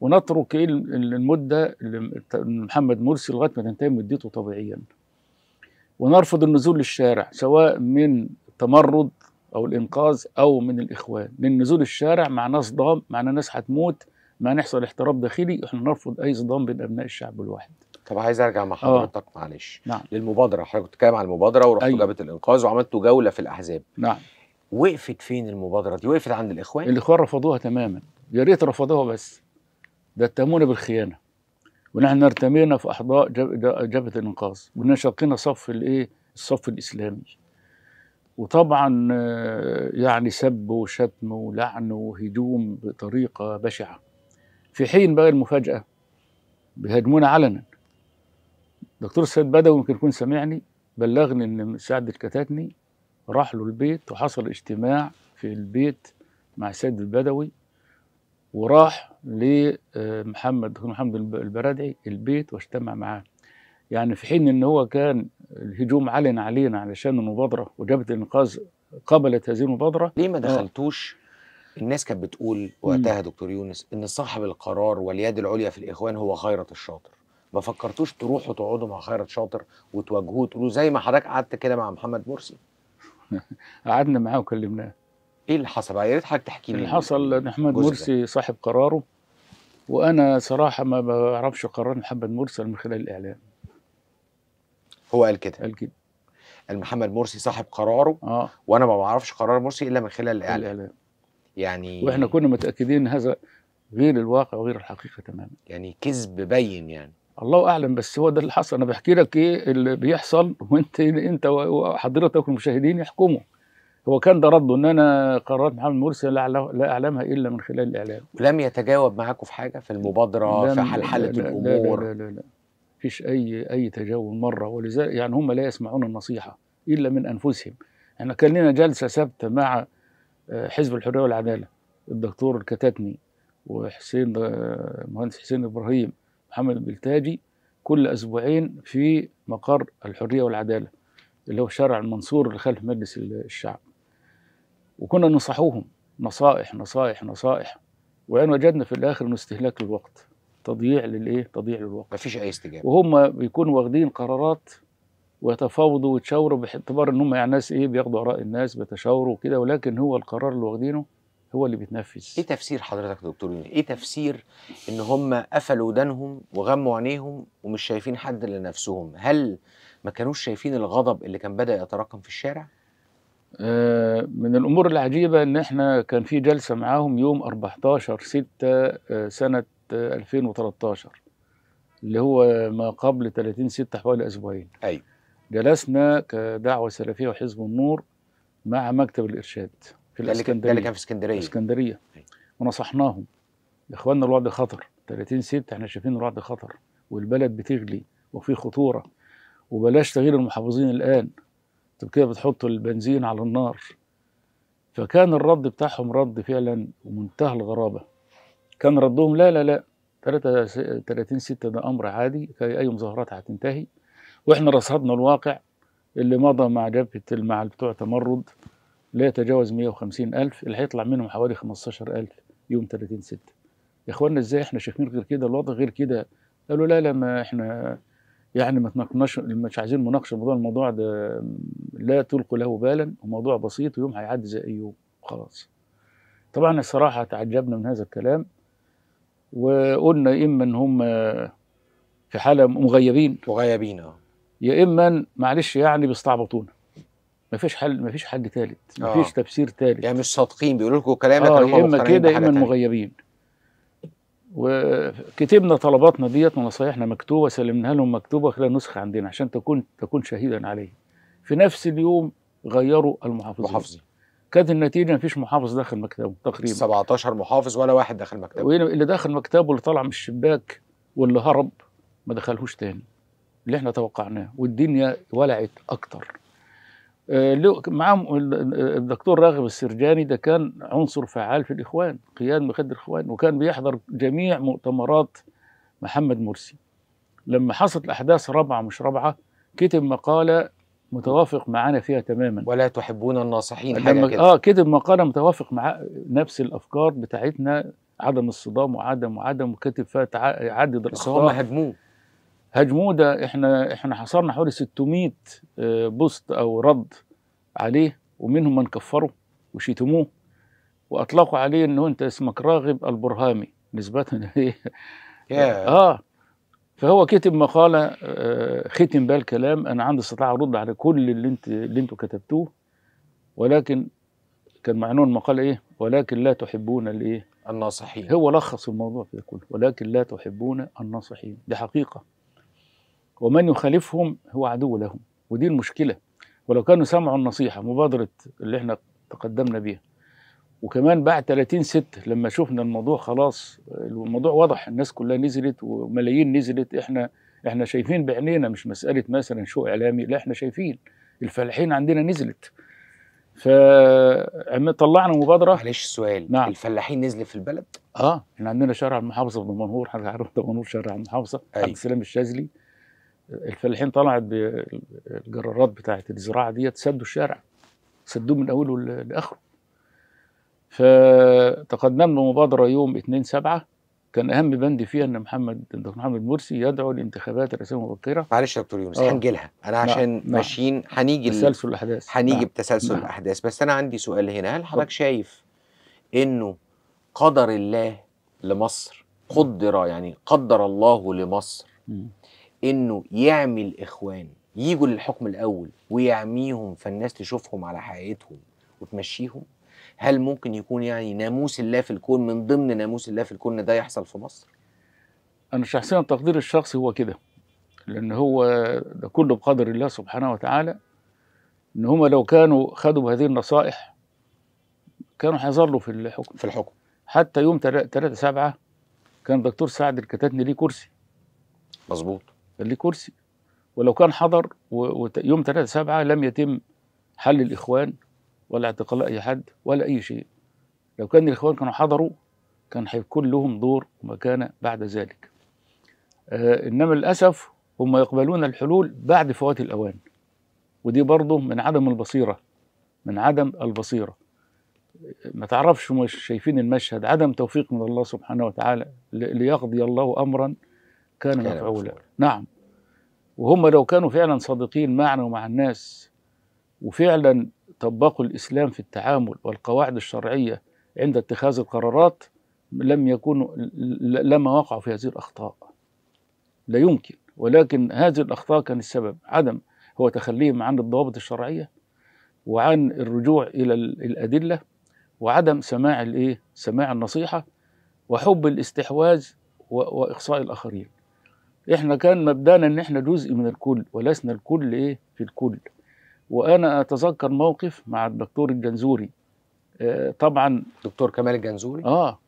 ونترك المده لمحمد مرسي لغايه ما تنتهي مدته طبيعيا ونرفض النزول للشارع سواء من تمرد او الانقاذ او من الاخوان لان نزول الشارع معناه صدام معناه ناس هتموت معناه نحصل احتراب داخلي احنا نرفض اي صدام بين ابناء الشعب الواحد طب عايز ارجع مع آه. حضرتك آه. معلش نعم. للمبادره حضرتك كنت بتتكلم عن المبادره ورحتوا أيوه. جابت الانقاذ وعملتوا جوله في الاحزاب نعم وقفت فين المبادره دي وقفت عند الاخوان الاخوان رفضوها تماما يا ريت رفضوها بس ده اتهمونا بالخيانه ونحن ارتمينا في احضاء جبهه الانقاذ وكنا شقينا صف الايه الصف الاسلامي وطبعا آه، يعني سب وشتم ولعن وهجوم بطريقة بشعة في حين بقى المفاجأة بيهاجمونا علنا دكتور السيد بدوي يمكن يكون سمعني بلغني ان سعد الكتاتني راح له البيت وحصل اجتماع في البيت مع السيد البدوي وراح لمحمد آه، محمد البرادعي البيت واجتمع معاه يعني في حين ان هو كان الهجوم علن علينا علشان المبادره وجبهه الانقاذ قبلت هذه المبادره ليه ما آه. دخلتوش الناس كانت بتقول وقتها دكتور يونس ان صاحب القرار واليد العليا في الاخوان هو خيرت الشاطر ما فكرتوش تروحوا تقعدوا مع خيرت شاطر وتواجهوه تقولوا زي ما حضرتك قعدت كده مع محمد مرسي قعدنا معاه وكلمناه ايه اللي حصل بقى يا ريت حضرتك تحكي لي اللي حصل ان احمد مرسي صاحب قراره وانا صراحه ما بعرفش قرار محمد مرسي من خلال الاعلام هو قال كده قال كده محمد مرسي صاحب قراره آه. وانا ما بعرفش قرار مرسي الا من خلال الاعلام, الإعلام. يعني واحنا كنا متاكدين هذا غير الواقع وغير الحقيقه تماما يعني كذب بين يعني الله اعلم بس هو ده اللي حصل انا بحكي لك ايه اللي بيحصل وانت انت وحضرتك والمشاهدين يحكموا هو كان ده رده ان انا قرارات محمد مرسي لا اعلمها الا من خلال الاعلام ولم يتجاوب معاكم في حاجه في المبادره في حل حاله الامور لا لا لا, لا, لا. فيش اي اي تجاوب مره ولذلك يعني هم لا يسمعون النصيحه الا من انفسهم احنا كان لنا جلسه ثابته مع آه، حزب الحريه والعداله الدكتور الكتاتني وحسين مهندس حسين ابراهيم محمد البلتاجي كل اسبوعين في مقر الحريه والعداله اللي هو شارع المنصور اللي خلف مجلس الشعب وكنا ننصحوهم نصائح نصائح نصائح وان وجدنا في الاخر انه استهلاك الوقت تضييع للايه تضييع للوقت مفيش اي استجابه وهم بيكونوا واخدين قرارات ويتفاوضوا ويتشاوروا باعتبار ان هم يعني ناس ايه بياخدوا اراء الناس بيتشاوروا وكده ولكن هو القرار اللي واخدينه هو اللي بيتنفذ ايه تفسير حضرتك يا دكتور ايه تفسير ان هم قفلوا ودانهم وغموا عينيهم ومش شايفين حد الا نفسهم هل ما كانوش شايفين الغضب اللي كان بدا يتراكم في الشارع آه من الامور العجيبه ان احنا كان في جلسه معاهم يوم 14 6 آه سنه 2013 اللي هو ما قبل 30 6 حوالي اسبوعين ايوه جلسنا كدعوه سلفيه وحزب النور مع مكتب الارشاد في الاسكندريه اللي كان في اسكندريه في اسكندريه ونصحناهم يا اخوانا الوضع خطر 30 6 احنا شايفين الوضع خطر والبلد بتغلي وفي خطوره وبلاش تغيير المحافظين الان انتوا كده بتحطوا البنزين على النار فكان الرد بتاعهم رد فعلا ومنتهى الغرابه كان ردهم لا لا لا 33 6 ده امر عادي اي مظاهرات هتنتهي واحنا رصدنا الواقع اللي مضى مع جبهه مع بتوع تمرد لا يتجاوز 150 ألف اللي هيطلع منهم حوالي 15 ألف يوم 30 6 يا اخوانا ازاي احنا شايفين غير كده الوضع غير كده قالوا لا لا ما احنا يعني ما تناقشناش مش عايزين مناقشه موضوع الموضوع ده لا تلقوا له بالا وموضوع بسيط ويوم هيعدي زي اي يوم خلاص طبعا الصراحه تعجبنا من هذا الكلام وقلنا يا اما ان هم في حاله مغيبين مغيبين اه يا اما معلش يعني بيستعبطونا مفيش حل مفيش حل ثالث مفيش آه. تفسير ثالث يعني مش صادقين بيقولوا لكم كلام آه يا اما كده يا اما مغيبين وكتبنا طلباتنا ديت ونصايحنا مكتوبه سلمناها لهم مكتوبه خلال نسخه عندنا عشان تكون تكون شهيدا عليه في نفس اليوم غيروا المحافظين محافظين كانت النتيجه مفيش محافظ داخل مكتبه تقريبا 17 محافظ ولا واحد داخل مكتبه اللي داخل مكتبه واللي طالع من الشباك واللي هرب ما دخلهوش تاني اللي احنا توقعناه والدنيا ولعت اكتر آه، معاهم الدكتور راغب السرجاني ده كان عنصر فعال في الاخوان قياد مخد الاخوان وكان بيحضر جميع مؤتمرات محمد مرسي لما حصلت الاحداث رابعه مش رابعه كتب مقاله متوافق معانا فيها تماما ولا تحبون الناصحين حاجه كده اه كده المقاله متوافق مع نفس الافكار بتاعتنا عدم الصدام وعدم وعدم وكاتب فيها عدد بس هم هاجموه هاجموه ده احنا احنا حصرنا حوالي 600 آه، بوست او رد عليه ومنهم من كفره وشتموه واطلقوا عليه انه انت اسمك راغب البرهامي نسبه ايه اه فهو كتب مقاله آه، ختم بها الكلام انا عندي استطاعه ارد على كل اللي انت اللي انتوا كتبتوه ولكن كان معنون المقال ايه ولكن لا تحبون الايه الناصحين هو لخص الموضوع في كله ولكن لا تحبون الناصحين دي حقيقه ومن يخالفهم هو عدو لهم ودي المشكله ولو كانوا سمعوا النصيحه مبادره اللي احنا تقدمنا بيها وكمان بعد 30 6 لما شفنا الموضوع خلاص الموضوع واضح الناس كلها نزلت وملايين نزلت احنا احنا شايفين بعينينا مش مساله مثلا شو اعلامي لا احنا شايفين الفلاحين عندنا نزلت ف طلعنا مبادره معلش سؤال نعم. الفلاحين نزلوا في البلد اه احنا عندنا شارع المحافظه في دمنهور حضرتك عارف دمنهور شارع المحافظه أيوه. عند سلام الشاذلي الفلاحين طلعت بالجرارات بتاعه الزراعه ديت سدوا الشارع سدوه من اوله لاخره فتقدمنا مبادرة يوم 2 سبعة كان أهم بند فيها إن محمد الدكتور محمد مرسي يدعو لانتخابات الرئاسية المبكرة معلش يا دكتور يونس أوه. هنجيلها أنا نعم، عشان نعم. ماشيين هنيجي تسلسل الأحداث هنيجي نعم. بتسلسل نعم. الأحداث بس أنا عندي سؤال هنا هل حضرتك شايف إنه قدر الله لمصر قدر يعني قدر الله لمصر إنه يعمل إخوان يجوا للحكم الأول ويعميهم فالناس تشوفهم على حقيقتهم وتمشيهم؟ هل ممكن يكون يعني ناموس الله في الكون من ضمن ناموس الله في الكون ده يحصل في مصر؟ أنا شخصيا تقديري الشخصي هو كده لأن هو ده كله بقدر الله سبحانه وتعالى إن هم لو كانوا خدوا بهذه النصائح كانوا هيظلوا في الحكم في الحكم حتى يوم 3 7 كان الدكتور سعد الكتاتني ليه كرسي مظبوط كان ليه كرسي ولو كان حضر ويوم 3 7 لم يتم حل الإخوان ولا اعتقال اي حد ولا اي شيء لو كان الاخوان كانوا حضروا كان هيكون لهم دور ومكانه بعد ذلك آه انما للاسف هم يقبلون الحلول بعد فوات الاوان ودي برضه من عدم البصيره من عدم البصيره ما تعرفش مش شايفين المشهد عدم توفيق من الله سبحانه وتعالى ليقضي الله امرا كان مفعولا نعم وهم لو كانوا فعلا صادقين معنا ومع الناس وفعلا طبقوا الإسلام في التعامل والقواعد الشرعية عند اتخاذ القرارات لم يكونوا لما وقعوا في هذه الأخطاء لا يمكن ولكن هذه الأخطاء كان السبب عدم هو تخليهم عن الضوابط الشرعية وعن الرجوع إلى الأدلة وعدم سماع الإيه؟ سماع النصيحة وحب الاستحواذ وإقصاء الآخرين احنا كان مبدانا ان احنا جزء من الكل ولسنا الكل ايه في الكل وانا اتذكر موقف مع الدكتور الجنزوري آه، طبعا دكتور كمال الجنزوري اه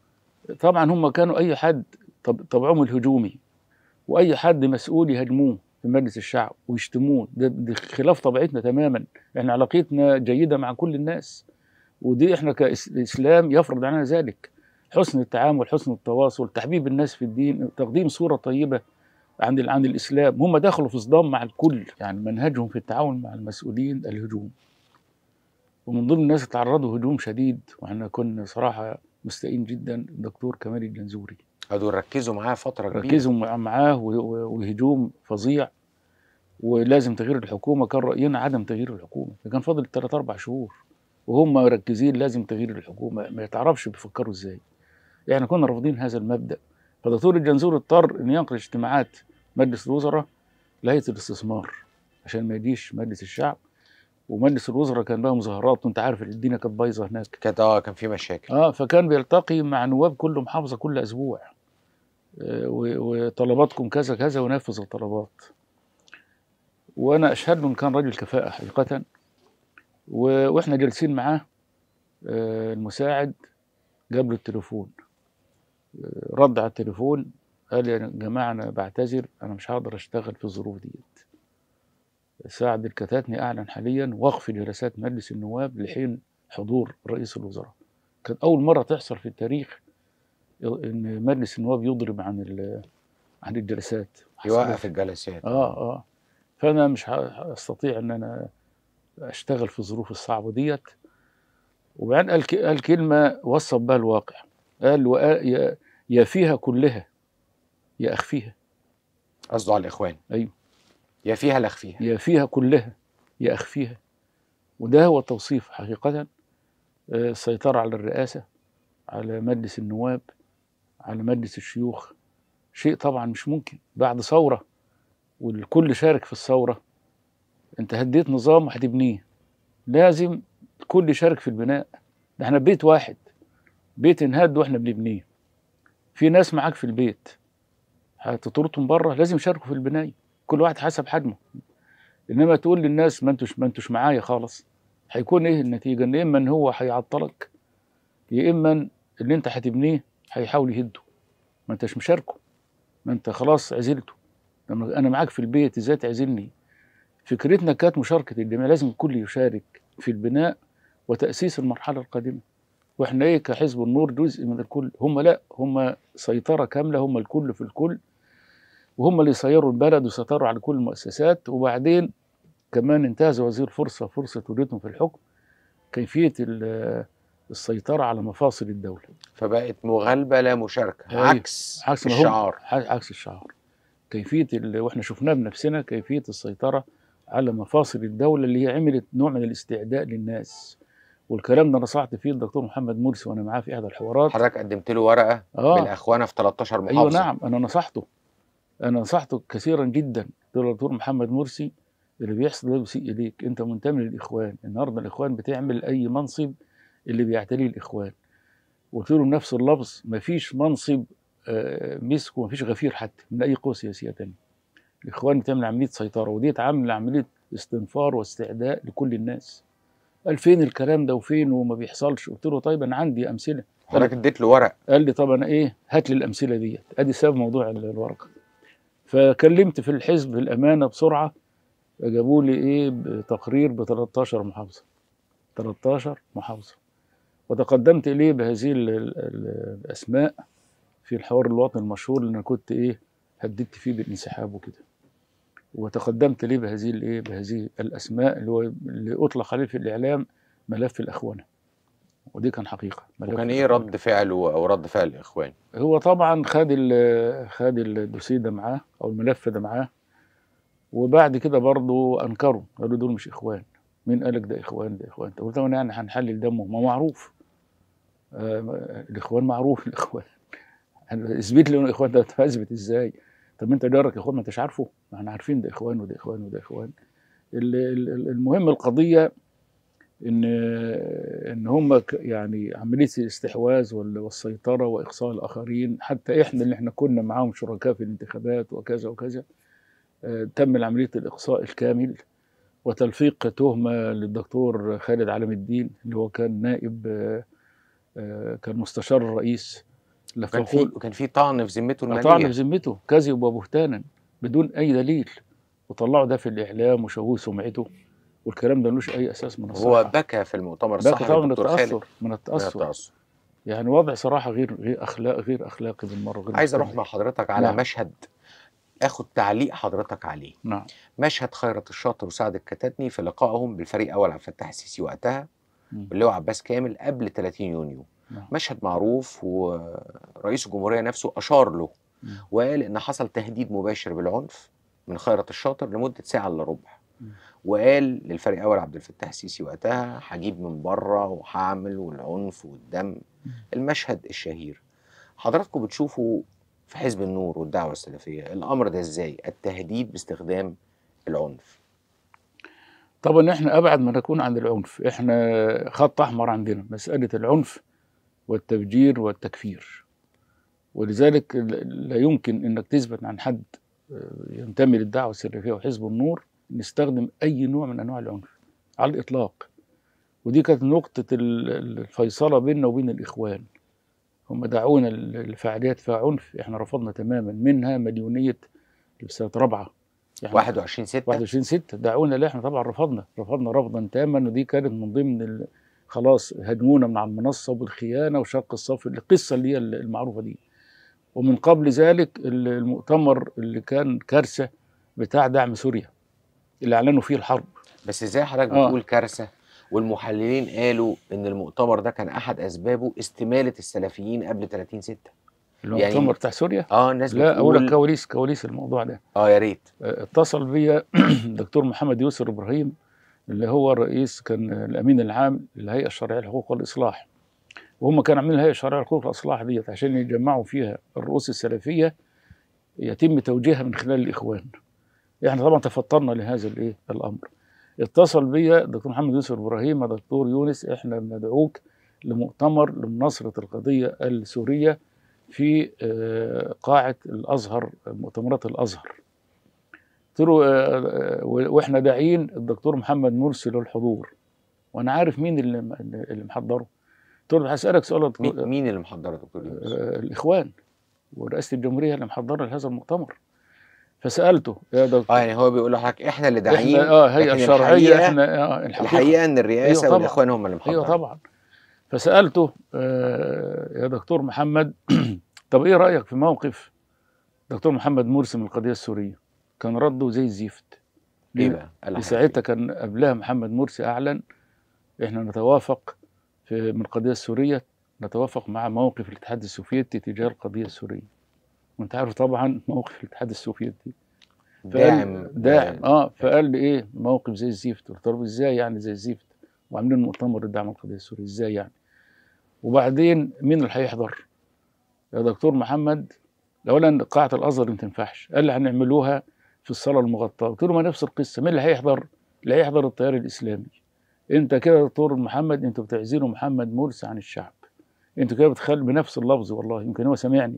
طبعا هم كانوا اي حد طبعهم الهجومي واي حد مسؤول يهاجموه في مجلس الشعب ويشتموه ده, ده خلاف طبيعتنا تماما احنا علاقتنا جيده مع كل الناس ودي احنا كاسلام يفرض علينا ذلك حسن التعامل حسن التواصل تحبيب الناس في الدين تقديم صوره طيبه عند عند الاسلام هم دخلوا في صدام مع الكل يعني منهجهم في التعاون مع المسؤولين الهجوم ومن ضمن الناس تعرضوا هجوم شديد واحنا كنا صراحه مستائين جدا الدكتور كمال الجنزوري هدول ركزوا معاه فتره كبيره ركزوا معاه وهجوم فظيع ولازم تغيير الحكومه كان راينا عدم تغيير الحكومه فكان فاضل ثلاث اربع شهور وهم مركزين لازم تغيير الحكومه ما تعرفش بيفكروا ازاي يعني كنا رافضين هذا المبدا فدكتور الجنزور اضطر ان ينقل اجتماعات مجلس الوزراء لهيئه الاستثمار عشان ما يجيش مجلس الشعب ومجلس الوزراء كان لها مظاهرات وانت عارف الدنيا كانت بايظه هناك كانت اه كان في مشاكل اه فكان بيلتقي مع نواب كل محافظه كل اسبوع آه وطلباتكم كذا كذا ونفذ الطلبات وانا اشهد له ان كان راجل كفاءه حقيقه واحنا جالسين معاه آه المساعد جاب له التليفون رد على التليفون قال يا جماعه انا بعتذر انا مش هقدر اشتغل في الظروف ديت سعد الكتاتني اعلن حاليا وقف جلسات مجلس النواب لحين حضور رئيس الوزراء كانت اول مره تحصل في التاريخ ان مجلس النواب يضرب عن عن الجلسات يوقف الجلسات اه اه فانا مش هستطيع ان انا اشتغل في الظروف الصعبه ديت وبعدين قال كلمه وصف بها الواقع قال يا فيها كلها يا أخفيها قصده على الإخوان أيوه يا فيها لا أخفيها يا فيها كلها يا أخفيها وده هو التوصيف حقيقة آه، السيطرة على الرئاسة على مجلس النواب على مجلس الشيوخ شيء طبعا مش ممكن بعد ثورة والكل شارك في الثورة انت هديت نظام وهتبنيه لازم الكل يشارك في البناء ده احنا بيت واحد بيت انهد واحنا بنبنيه في ناس معاك في البيت هتطردهم بره لازم يشاركوا في البنايه كل واحد حسب حجمه انما تقول للناس ما انتوش ما انتوش معايا خالص هيكون ايه النتيجه ان اما ان هو هيعطلك يا اما اللي انت هتبنيه هيحاول يهده ما انتش مشاركه ما انت خلاص عزلته لما انا معاك في البيت ازاي تعزلني فكرتنا كانت مشاركه الجميع لازم الكل يشارك في البناء وتاسيس المرحله القادمه واحنا ايه كحزب النور جزء من الكل هم لا هم سيطره كامله هم الكل في الكل وهم اللي سيروا البلد وسيطروا على كل المؤسسات وبعدين كمان انتهز وزير فرصه فرصه وجودهم في الحكم كيفيه السيطره على مفاصل الدوله فبقت مغالبه لا مشاركه أيوة. عكس, عكس الشعار عكس الشعار كيفيه واحنا شفناه بنفسنا كيفيه السيطره على مفاصل الدوله اللي هي عملت نوع من الاستعداء للناس والكلام ده نصحت فيه الدكتور محمد مرسي وانا معاه في احدى الحوارات حضرتك قدمت له ورقه آه. من اخوانا في 13 محافظه ايوه نعم انا نصحته انا نصحته كثيرا جدا الدكتور محمد مرسي اللي بيحصل ده بيسيء اليك انت منتمي للاخوان النهارده الاخوان بتعمل اي منصب اللي بيعتليه الاخوان قلت له بنفس اللفظ مفيش منصب مسك آه، مسك ومفيش غفير حتى من اي قوه سياسيه ثانيه الاخوان بتعمل عمليه سيطره ودي عامله عمليه استنفار واستعداء لكل الناس قال فين الكلام ده وفين وما بيحصلش قلت له طيب انا عندي امثله حضرتك اديت له ورق قال لي طب انا ايه هات لي الامثله ديت ادي سبب موضوع الورقه فكلمت في الحزب الامانه بسرعه جابوا لي ايه تقرير ب 13 محافظه 13 محافظه وتقدمت اليه بهذه الاسماء في الحوار الوطني المشهور اللي انا كنت ايه هددت فيه بالانسحاب وكده وتقدمت ليه بهذه الايه بهذه الاسماء اللي هو اللي اطلق عليه في الاعلام ملف الاخوان ودي كان حقيقه وكان ايه رد فعله او رد فعل الاخوان هو طبعا خد خد الدوسيه ده معاه او الملف ده معاه وبعد كده برضه انكروا قالوا دول مش اخوان مين قالك ده اخوان ده اخوان طب طبعا يعني هنحلل دمه ما معروف آه الاخوان معروف الاخوان اثبت لي اخوان ده اثبت ازاي طب انت جارك يا اخوان ما انتش عارفه ما احنا عارفين ده اخوان وده اخوان وده اخوان المهم القضيه ان ان هم يعني عمليه الاستحواذ والسيطره واقصاء الاخرين حتى احنا اللي احنا كنا معاهم شركاء في الانتخابات وكذا وكذا آه، تم عمليه الاقصاء الكامل وتلفيق تهمه للدكتور خالد علام الدين اللي هو كان نائب آه، آه، كان مستشار الرئيس وكان في وكان في طعن في ذمته الماليه طعن في ذمته كذب وبهتانا بدون اي دليل وطلعوا ده في الاعلام وشوهوا سمعته والكلام ده ملوش اي اساس من الصحه هو بكى في المؤتمر الصحفي بكى من التاثر من التاثر يعني وضع صراحه غير غير اخلاق غير اخلاقي بالمره غير عايز اروح مع حضرتك على نعم. مشهد اخد تعليق حضرتك عليه نعم مشهد خيرت الشاطر وسعد الكتاتني في لقائهم بالفريق اول عبد الفتاح السيسي وقتها اللي هو عباس كامل قبل 30 يونيو نعم. مشهد معروف ورئيس الجمهوريه نفسه اشار له نعم. وقال ان حصل تهديد مباشر بالعنف من خيرت الشاطر لمده ساعه الا ربع نعم. وقال للفريق الاول عبد الفتاح السيسي وقتها هجيب من بره وهعمل والعنف والدم المشهد الشهير حضراتكم بتشوفوا في حزب النور والدعوه السلفيه الامر ده ازاي التهديد باستخدام العنف طبعا احنا ابعد ما نكون عن العنف احنا خط احمر عندنا مساله العنف والتفجير والتكفير ولذلك لا يمكن انك تثبت عن حد آه، ينتمي للدعوه السلفيه وحزب النور نستخدم اي نوع من انواع العنف على الاطلاق ودي كانت نقطه الفيصله بيننا وبين الاخوان هم دعونا لفعاليات فيها عنف احنا رفضنا تماما منها مليونيه سنه رابعه 21 6 21 6 دعونا لا احنا طبعا رفضنا رفضنا رفضا تاما ودي كانت من ضمن خلاص هجمونا من على المنصه وبالخيانه وشق الصف القصه اللي هي المعروفه دي ومن قبل ذلك المؤتمر اللي كان كارثه بتاع دعم سوريا اللي اعلنوا فيه الحرب بس ازاي حضرتك آه. بتقول كارثه والمحللين قالوا ان المؤتمر ده كان احد اسبابه استماله السلفيين قبل 30 6 يعني المؤتمر يعني بتاع سوريا اه الناس لا اقول لك كواليس كواليس الموضوع ده اه يا ريت آه، اتصل بيا الدكتور محمد يوسف ابراهيم اللي هو الرئيس كان الامين العام للهيئه الشرعيه للحقوق والاصلاح وهم كانوا عاملين الهيئه الشرعيه للحقوق والاصلاح ديت عشان يجمعوا فيها الرؤوس السلفيه يتم توجيهها من خلال الاخوان احنا طبعا تفطرنا لهذا الايه الامر اتصل بيا دكتور محمد يوسف ابراهيم يا دكتور يونس احنا بندعوك لمؤتمر لمناصره القضيه السوريه في آه، قاعه الازهر مؤتمرات الازهر قلت له آه، آه، واحنا داعين الدكتور محمد مرسي للحضور وانا عارف مين اللي اللي محضره قلت له هسالك سؤال مين اللي محضره دكتور آه، الاخوان ورئاسه الجمهوريه اللي محضره لهذا المؤتمر فسالته يا دكتور اه يعني هو بيقول لحضرتك احنا اللي داعين احنا اه هي الشرعيه احنا آه الحقيقه, الحقيقة ان الرئاسه أيوة والاخوان هم اللي محضرين ايوه طبعا فسالته آه يا دكتور محمد طب ايه رايك في موقف دكتور محمد مرسي من القضيه السوريه كان رده زي الزفت إيه ليه؟ ساعتها كان قبلها محمد مرسي اعلن احنا نتوافق في من القضيه السوريه نتوافق مع موقف الاتحاد السوفيتي تجاه القضيه السوريه وانت عارف طبعا موقف الاتحاد السوفيتي داعم داعم اه فقال لي ايه موقف زي الزفت قلت له ازاي يعني زي الزفت وعاملين مؤتمر لدعم القضيه السوريه ازاي يعني وبعدين مين اللي هيحضر يا دكتور محمد اولا قاعه الازهر ما تنفعش قال لي هنعملوها في الصلاه المغطاه قلت له ما نفس القصه مين اللي هيحضر اللي هيحضر التيار الاسلامي انت كده يا دكتور محمد انتوا بتعزلوا محمد مرسي عن الشعب انتوا كده بتخلوا بنفس اللفظ والله يمكن هو سامعني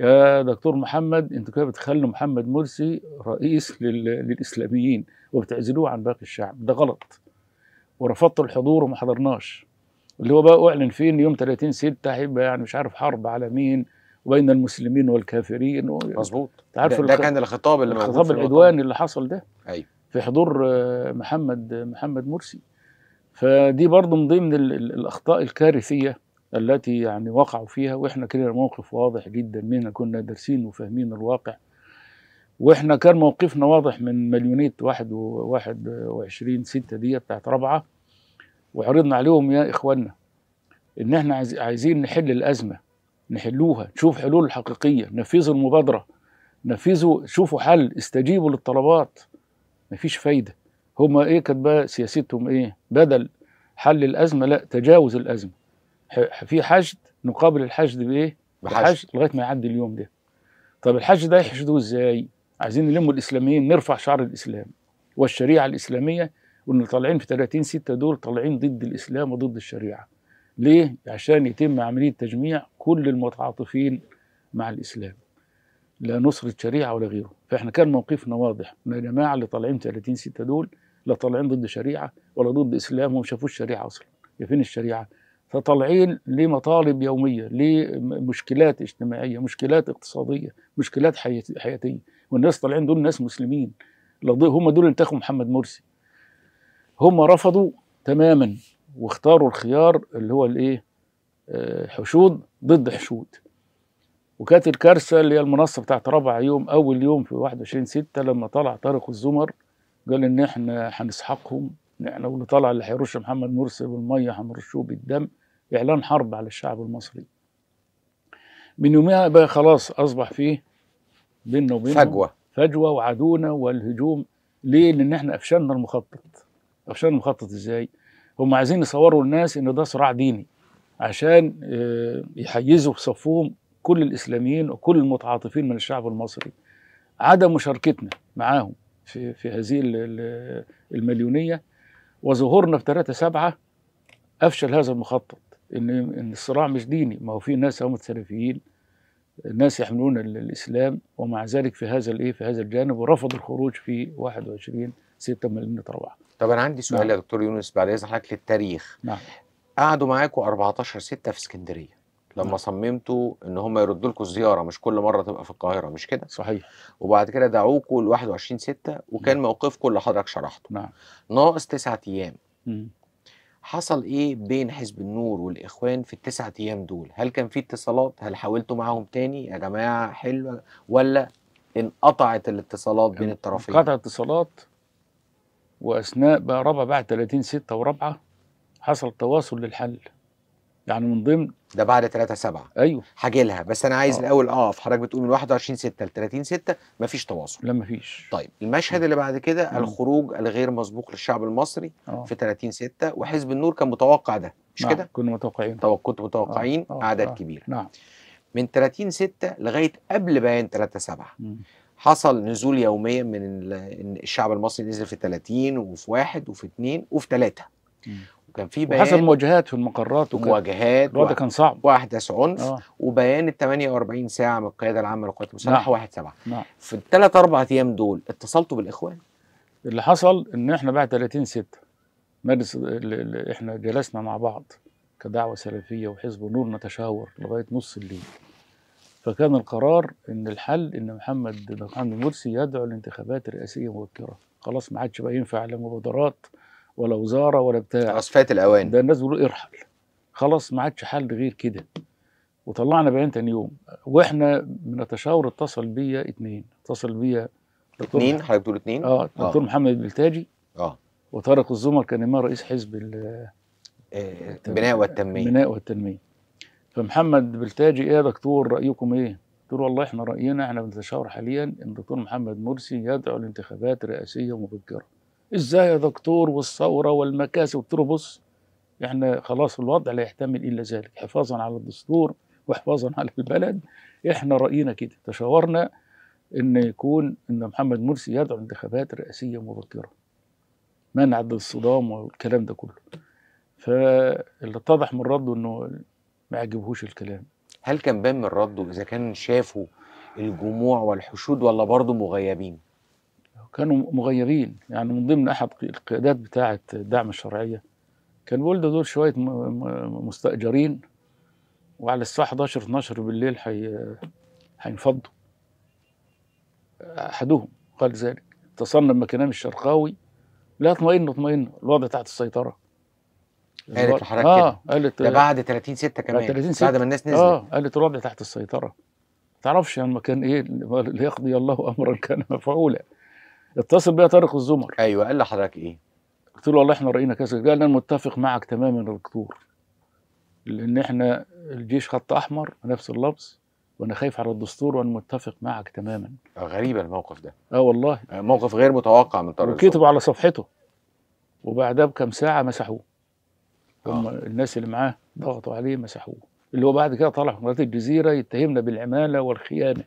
يا دكتور محمد انتوا كده بتخلوا محمد مرسي رئيس لل... للاسلاميين وبتعزلوه عن باقي الشعب ده غلط ورفضت الحضور وما حضرناش اللي هو بقى اعلن فيه ان يوم 30 6 هيبقى يعني مش عارف حرب على مين وبين المسلمين والكافرين مظبوط ده, ده, الخ... كان الخطاب اللي الخطاب العدواني اللي حصل ده ايوه في حضور آه، محمد محمد مرسي فدي برضه من ضمن الاخطاء الكارثيه التي يعني وقعوا فيها واحنا كان موقف واضح جدا منها كنا دارسين وفاهمين الواقع واحنا كان موقفنا واضح من مليونيه واحد وواحد وعشرين ستة دي بتاعت رابعة وعرضنا عليهم يا إخوانا إن احنا عايزين نحل الأزمة نحلوها نشوف حلول الحقيقية نفذوا المبادرة نفذوا شوفوا حل استجيبوا للطلبات مفيش فايدة هما ايه كانت بقى سياستهم ايه بدل حل الأزمة لا تجاوز الأزمة في حشد نقابل الحشد بايه بحشد, لغاية ما يعدي اليوم ده طب الحشد ده يحشدوه ازاي عايزين نلم الإسلاميين نرفع شعر الإسلام والشريعة الإسلامية وإن طالعين في 30 ستة دول طالعين ضد الإسلام وضد الشريعة ليه؟ عشان يتم عملية تجميع كل المتعاطفين مع الإسلام لا نصرة شريعة ولا غيره فإحنا كان موقفنا واضح يا جماعة اللي طالعين 30 6 دول لا طالعين ضد شريعة ولا ضد إسلام وما شافوش شريعة أصلا يا فين الشريعة؟ فطالعين لمطالب يومية لمشكلات اجتماعية مشكلات اقتصادية مشكلات حياتية والناس طالعين دول ناس مسلمين هم دول اللي انتخبوا محمد مرسي هم رفضوا تماما واختاروا الخيار اللي هو الايه آه، حشود ضد حشود وكانت الكارثه اللي هي المنصه بتاعت رابع يوم اول يوم في 21 6 لما طلع طارق الزمر قال ان احنا هنسحقهم احنا واللي طلع اللي هيرش محمد مرسي بالميه هنرشوه بالدم اعلان حرب على الشعب المصري من يومها بقى خلاص اصبح فيه بيننا وبينهم فجوه فجوه وعدونا والهجوم ليه؟ لان احنا افشلنا المخطط افشلنا المخطط ازاي؟ هم عايزين يصوروا الناس ان ده صراع ديني عشان آه، يحيزوا في صفهم كل الاسلاميين وكل المتعاطفين من الشعب المصري عدم مشاركتنا معاهم في في هذه المليونيه وظهورنا في 3 7 افشل هذا المخطط ان ان الصراع مش ديني ما هو في ناس هم سلفيين الناس يحملون الاسلام ومع ذلك في هذا الايه في هذا الجانب ورفض الخروج في 21 86 مليون واحد طب انا عندي سؤال نعم. يا دكتور يونس بعد اذن حضرتك للتاريخ نعم قعدوا معاكم 14 6 في اسكندريه لما نعم. صممتوا ان هم يردوا لكم الزياره مش كل مره تبقى في القاهره مش كده؟ صحيح وبعد كده دعوكم ل 21 6 وكان نعم. موقفكم اللي حضرتك شرحته نعم ناقص تسعة ايام نعم. حصل ايه بين حزب النور والاخوان في التسعة ايام دول؟ هل كان في اتصالات؟ هل حاولتوا معاهم تاني يا جماعه حلوه ولا انقطعت الاتصالات بين الطرفين؟ انقطعت الاتصالات واثناء بقى رابعه بعد 30 6 ورابعه حصل تواصل للحل يعني من ضمن ده بعد 3 7 ايوه هاجي لها بس انا عايز آه. الاول اقف آه، حضرتك بتقول من 21 6 ل 30 6 مفيش تواصل لا مفيش طيب المشهد اللي بعد كده الخروج الغير مسبوق للشعب المصري آه. في 30 6 وحزب النور كان متوقع ده مش نعم. كده؟ كنا متوقعين كنت متوقعين آه. آه. اعداد آه. كبيره نعم من 30 6 لغايه قبل بيان 3 7 حصل نزول يوميا من الشعب المصري نزل في 30 وفي واحد وفي اثنين وفي ثلاثه وكان في بيان حصل مواجهات في المقرات مواجهات الوضع كان صعب واحدث عنف آه. وبيان ال 48 ساعه من القياده العامه للقوات المسلحه نعم. 1/7 نعم. في الثلاث اربع ايام دول اتصلتوا بالاخوان اللي حصل ان احنا بعد 30 6 مجلس احنا جلسنا مع بعض كدعوه سلفيه وحزب نور نتشاور لغايه نص الليل فكان القرار ان الحل ان محمد محمد مرسي يدعو لانتخابات رئاسيه مبكره خلاص ما عادش بقى ينفع لا مبادرات ولا وزاره ولا بتاع خلاص فات الاوان ده الناس بيقولوا ارحل خلاص ما عادش حل غير كده وطلعنا بيان تاني يوم واحنا بنتشاور اتصل بيا اثنين اتصل بيا اثنين حضرتك بتقول اثنين اه دكتور آه. محمد بلتاجي اه وطارق الزمر كان امام رئيس حزب البناء آه، والتنميه البناء والتنميه فمحمد بلتاجي ايه يا دكتور رايكم ايه؟ قلت له والله احنا راينا احنا بنتشاور حاليا ان الدكتور محمد مرسي يدعو لانتخابات رئاسيه مبكره. ازاي يا دكتور والثوره والمكاسب؟ قلت له بص احنا خلاص الوضع لا يحتمل الا ذلك حفاظا على الدستور وحفاظا على البلد احنا راينا كده تشاورنا ان يكون ان محمد مرسي يدعو لانتخابات رئاسيه مبكره. منع الصدام والكلام ده كله. فاللي اتضح من رده انه ما عجبهوش الكلام هل كان بان من رده اذا كان شافوا الجموع والحشود ولا برضه مغيبين؟ كانوا مغيبين يعني من ضمن احد القيادات بتاعه الدعم الشرعيه كان بيقول دول شويه مستاجرين وعلى الساعه 11 12 بالليل هينفضوا احدهم قال ذلك اتصلنا بمكنان الشرقاوي لا اطمئنوا اطمئنوا الوضع تحت السيطره قالت الحركه اه قالت ده إيه؟ بعد 30 6 كمان 30 6 بعد ما الناس نزلت اه قالت الوضع تحت السيطره ما تعرفش لما يعني كان ايه ليقضي الله امرا كان مفعولا اتصل بيا طارق الزمر ايوه قال لحضرتك ايه؟ قلت له والله احنا راينا كذا قال انا متفق معك تماما يا دكتور لان احنا الجيش خط احمر نفس اللفظ وانا خايف على الدستور وانا متفق معك تماما آه، غريب الموقف ده اه والله آه، موقف غير متوقع من طارق وكتب على صفحته وبعدها بكام ساعه مسحوه هم آه. الناس اللي معاه ضغطوا عليه مسحوه اللي هو بعد كده طلع مرات الجزيره يتهمنا بالعماله والخيانه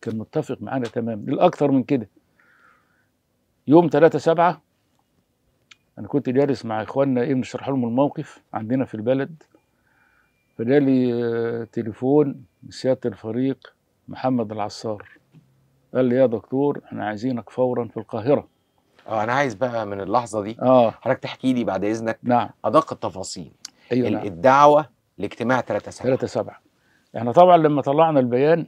كان متفق معانا تماما الاكثر من كده يوم 3 7 انا كنت جالس مع اخواننا ايه بنشرح لهم الموقف عندنا في البلد فجالي آه، تليفون من سياده الفريق محمد العصار قال لي يا دكتور احنا عايزينك فورا في القاهره اه انا عايز بقى من اللحظه دي اه حضرتك تحكي لي بعد اذنك نعم ادق التفاصيل ايوه نعم. الدعوه لاجتماع 3 7 3 7 احنا طبعا لما طلعنا البيان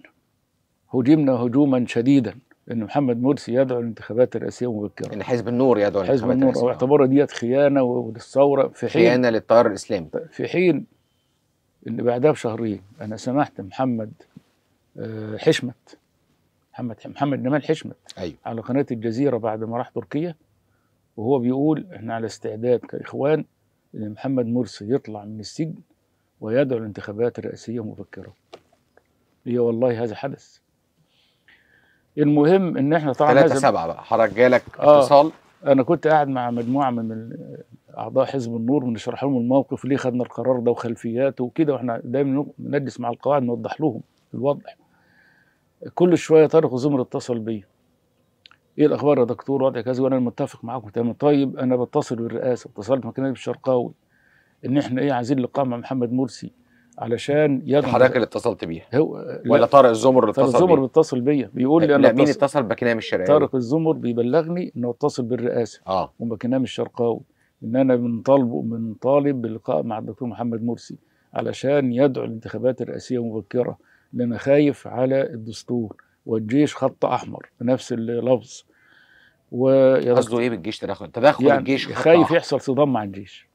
هجمنا هجوما شديدا ان محمد مرسي يدعو الانتخابات الرئاسيه مبكرا ان حزب النور يدعو حزب النور واعتبره ديت خيانه وللثوره في حين خيانه للتيار الاسلامي في حين ان بعدها بشهرين انا سمحت محمد آه، حشمت محمد محمد جمال حشمت أيوة. على قناه الجزيره بعد ما راح تركيا وهو بيقول احنا على استعداد كاخوان ان محمد مرسي يطلع من السجن ويدعو الانتخابات الرئاسيه مبكره. هي والله هذا حدث. المهم ان احنا طبعا ثلاثة سبعة بقى حضرتك جالك آه. اتصال آه انا كنت قاعد مع مجموعه من اعضاء حزب النور بنشرح لهم الموقف ليه خدنا القرار ده وخلفياته وكده واحنا دايما نجلس مع القواعد نوضح لهم الوضع. كل شويه طارق وزمر اتصل بيا ايه الاخبار يا دكتور وضعك كذا وانا متفق معاكم تمام طيب انا بتصل بالرئاسه اتصلت مع الشرقاوي ان احنا ايه عايزين لقاء مع محمد مرسي علشان يجمع حضرتك اللي اتصلت بيها هو ولا طارق الزمر اللي اتصل طارق الزمر بيتصل بيا بيقول لي انا لا مين اتصل بكنام الشرقاوي طارق الزمر بيبلغني انه اتصل بالرئاسه اه وبكنام الشرقاوي ان انا من بنطالب من طالب بلقاء مع الدكتور محمد مرسي علشان يدعو الانتخابات الرئاسيه مبكره لأنا خايف على الدستور والجيش خط أحمر نفس اللفظ قصده إيه بالجيش تدخل؟ تدخل يعني الجيش خط خايف يحصل صدام مع الجيش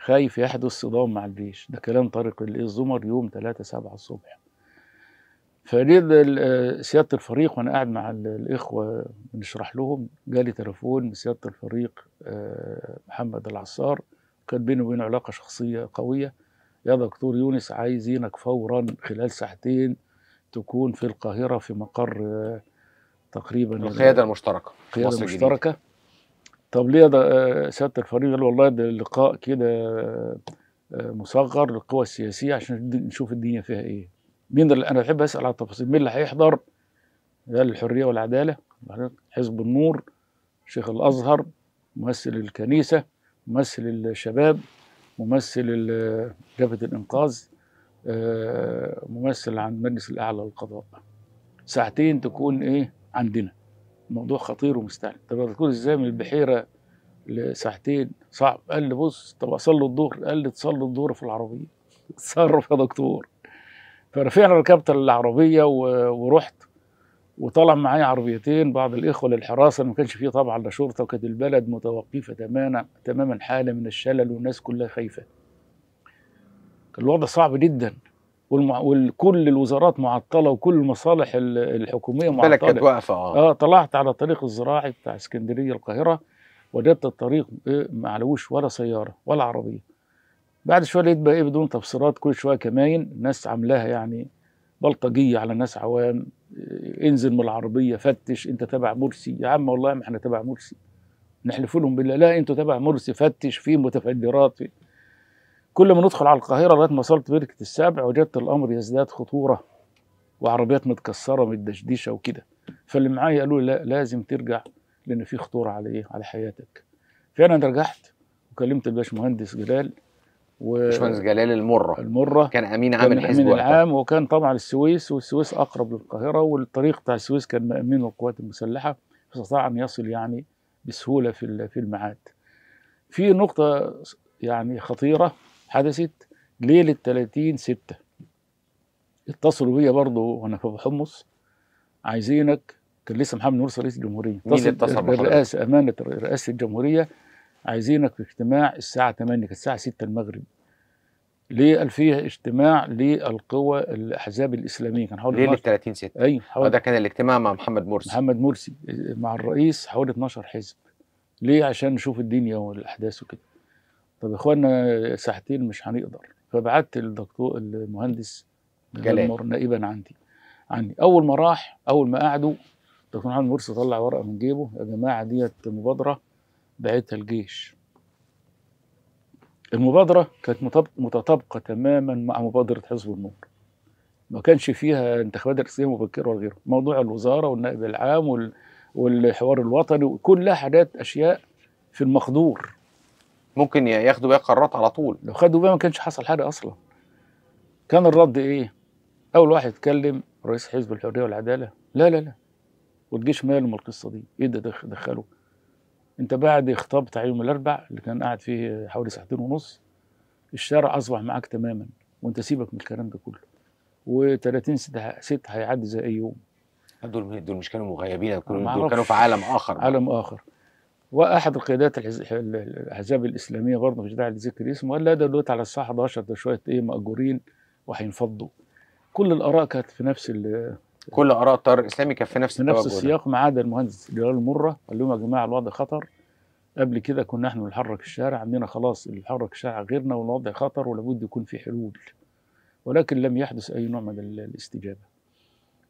خايف يحدث صدام مع الجيش ده كلام طارق الزمر يوم 3 7 الصبح فريد سيادة الفريق وأنا قاعد مع الإخوة بنشرح لهم جالي تليفون من سيادة الفريق آه، محمد العصار كانت بيني وبينه علاقة شخصية قوية يا دكتور يونس عايزينك فورا خلال ساعتين تكون في القاهرة في مقر آه، تقريبا القيادة المشتركة القيادة المشتركة جديد. طب ليه ده آه، سيادة الفريق قال والله ده اللقاء كده آه، مصغر للقوى السياسية عشان نشوف الدنيا فيها ايه مين اللي انا بحب اسال على التفاصيل مين اللي هيحضر ده الحرية والعدالة حزب النور شيخ الازهر ممثل الكنيسة ممثل الشباب ممثل جبهه الانقاذ آه، ممثل عن مجلس الاعلى للقضاء ساعتين تكون ايه عندنا الموضوع خطير ومستعجل طب تكون ازاي من البحيره لساعتين صعب قال لي بص طب اصلي الظهر قال لي تصلي الظهر في العربيه اتصرف يا دكتور فرفعنا ركبت العربيه ورحت وطلع معايا عربيتين بعض الاخوه للحراسه ما كانش فيه طبعا لا شرطه وكانت البلد متوقفه تماما تماما حاله من الشلل والناس كلها خايفه. كان الوضع صعب جدا وكل الوزارات معطله وكل المصالح الحكوميه معطله. البلد كانت واقفه آه. اه طلعت على الطريق الزراعي بتاع اسكندريه القاهره وجدت الطريق آه، ما علوش ولا سياره ولا عربيه. بعد شويه لقيت بقى ايه بدون تبصيرات كل شويه كماين ناس عاملاها يعني بلطجيه على ناس عوام انزل من العربيه فتش انت تبع مرسي يا عم والله ما احنا تبع مرسي نحلف لهم بالله لا انتوا تبع مرسي فتش في متفجرات في كل ما ندخل على القاهره لغايه ما وصلت بركه السبع وجدت الامر يزداد خطوره وعربيات متكسره متدشدشه وكده فاللي معايا قالوا لي لا لازم ترجع لان في خطوره على ايه على حياتك فعلا رجعت وكلمت الباشمهندس جلال و باشمهندس جلال المره المره كان امين عام الحزب امين العام وكان طبعا السويس والسويس اقرب للقاهره والطريق بتاع السويس كان مامين القوات المسلحه فاستطاع ان يصل يعني بسهوله في في الميعاد. في نقطه يعني خطيره حدثت ليله 30 6 اتصلوا بيا برضه وانا في ابو حمص عايزينك كان لسه محمد نور رئيس الجمهوريه مين اتصل بالرئاسه امانه رئاسه الجمهوريه عايزينك في اجتماع الساعة 8 كانت الساعة 6 المغرب ليه قال فيها اجتماع للقوى الاحزاب الاسلاميه كان حوالي ليله 30 6 ايوه حوالي ده كان الاجتماع مع محمد مرسي محمد مرسي مع الرئيس حوالي 12 حزب ليه عشان نشوف الدنيا والاحداث وكده طب يا اخوانا ساعتين مش هنقدر فبعت الدكتور المهندس جلال نائبا عندي عندي اول ما راح اول ما قعدوا الدكتور محمد مرسي طلع ورقه من جيبه يا جماعه ديت مبادره بعتها الجيش المبادرة كانت متطابقة تماما مع مبادرة حزب النور ما كانش فيها انتخابات رئاسية مبكرة ولا غيره موضوع الوزارة والنائب العام وال... والحوار الوطني كلها حاجات أشياء في المقدور ممكن ياخدوا بيها قرارات على طول لو خدوا بيها ما كانش حصل حاجة أصلا كان الرد إيه؟ أول واحد اتكلم رئيس حزب الحرية والعدالة لا لا لا والجيش ماله من القصة دي إيه ده دخله انت بعد خطاب بتاع يوم الاربع اللي كان قاعد فيه حوالي ساعتين ونص الشارع اصبح معاك تماما وانت سيبك من الكلام ده كله و30 ست هيعدي زي اي يوم دول دول مش كانوا مغيبين دول كانوا في عالم اخر بقى. عالم اخر واحد القيادات الاحزاب الاسلاميه برضه مش داعي لذكر اسمه قال لا ده دلوقتي على الساعه 11 ده شويه ايه ماجورين وهينفضوا كل الاراء كانت في نفس كل اراء التيار الاسلامي كان في نفس التوجه نفس السياق ما عدا المهندس جلال المره قال لهم يا جماعه الوضع خطر قبل كده كنا احنا بنحرك الشارع عندنا خلاص اللي بيحرك الشارع غيرنا والوضع خطر ولابد يكون في حلول ولكن لم يحدث اي نوع من الاستجابه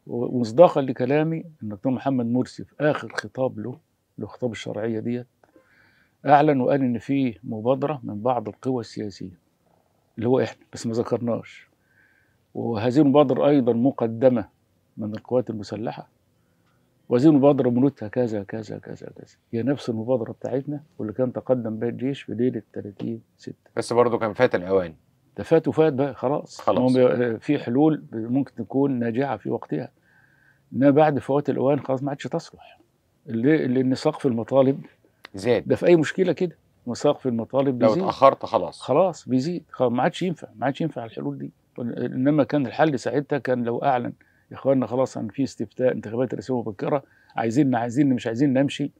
ومصداقا لكلامي ان الدكتور محمد مرسي في اخر خطاب له له خطاب الشرعيه ديت اعلن وقال ان في مبادره من بعض القوى السياسيه اللي هو احنا بس ما ذكرناش وهذه المبادره ايضا مقدمه من القوات المسلحة وزير المبادرة بنودها كذا كذا كذا كذا هي نفس المبادرة بتاعتنا واللي كان تقدم بها الجيش في ليلة 30 6 بس برضه كان فات الأوان ده فات وفات بقى خلاص خلاص في حلول ممكن تكون ناجعة في وقتها إنما بعد فوات الأوان خلاص ما عادش تصلح ليه؟ لأن سقف المطالب زاد ده في أي مشكلة كده سقف المطالب بيزيد لو اتأخرت خلاص خلاص بيزيد خلاص ما عادش ينفع ما عادش ينفع الحلول دي إنما كان الحل ساعتها كان لو أعلن يا اخوانا خلاص ان في استفتاء انتخابات رئاسيه مبكره عايزين عايزين مش عايزين نمشي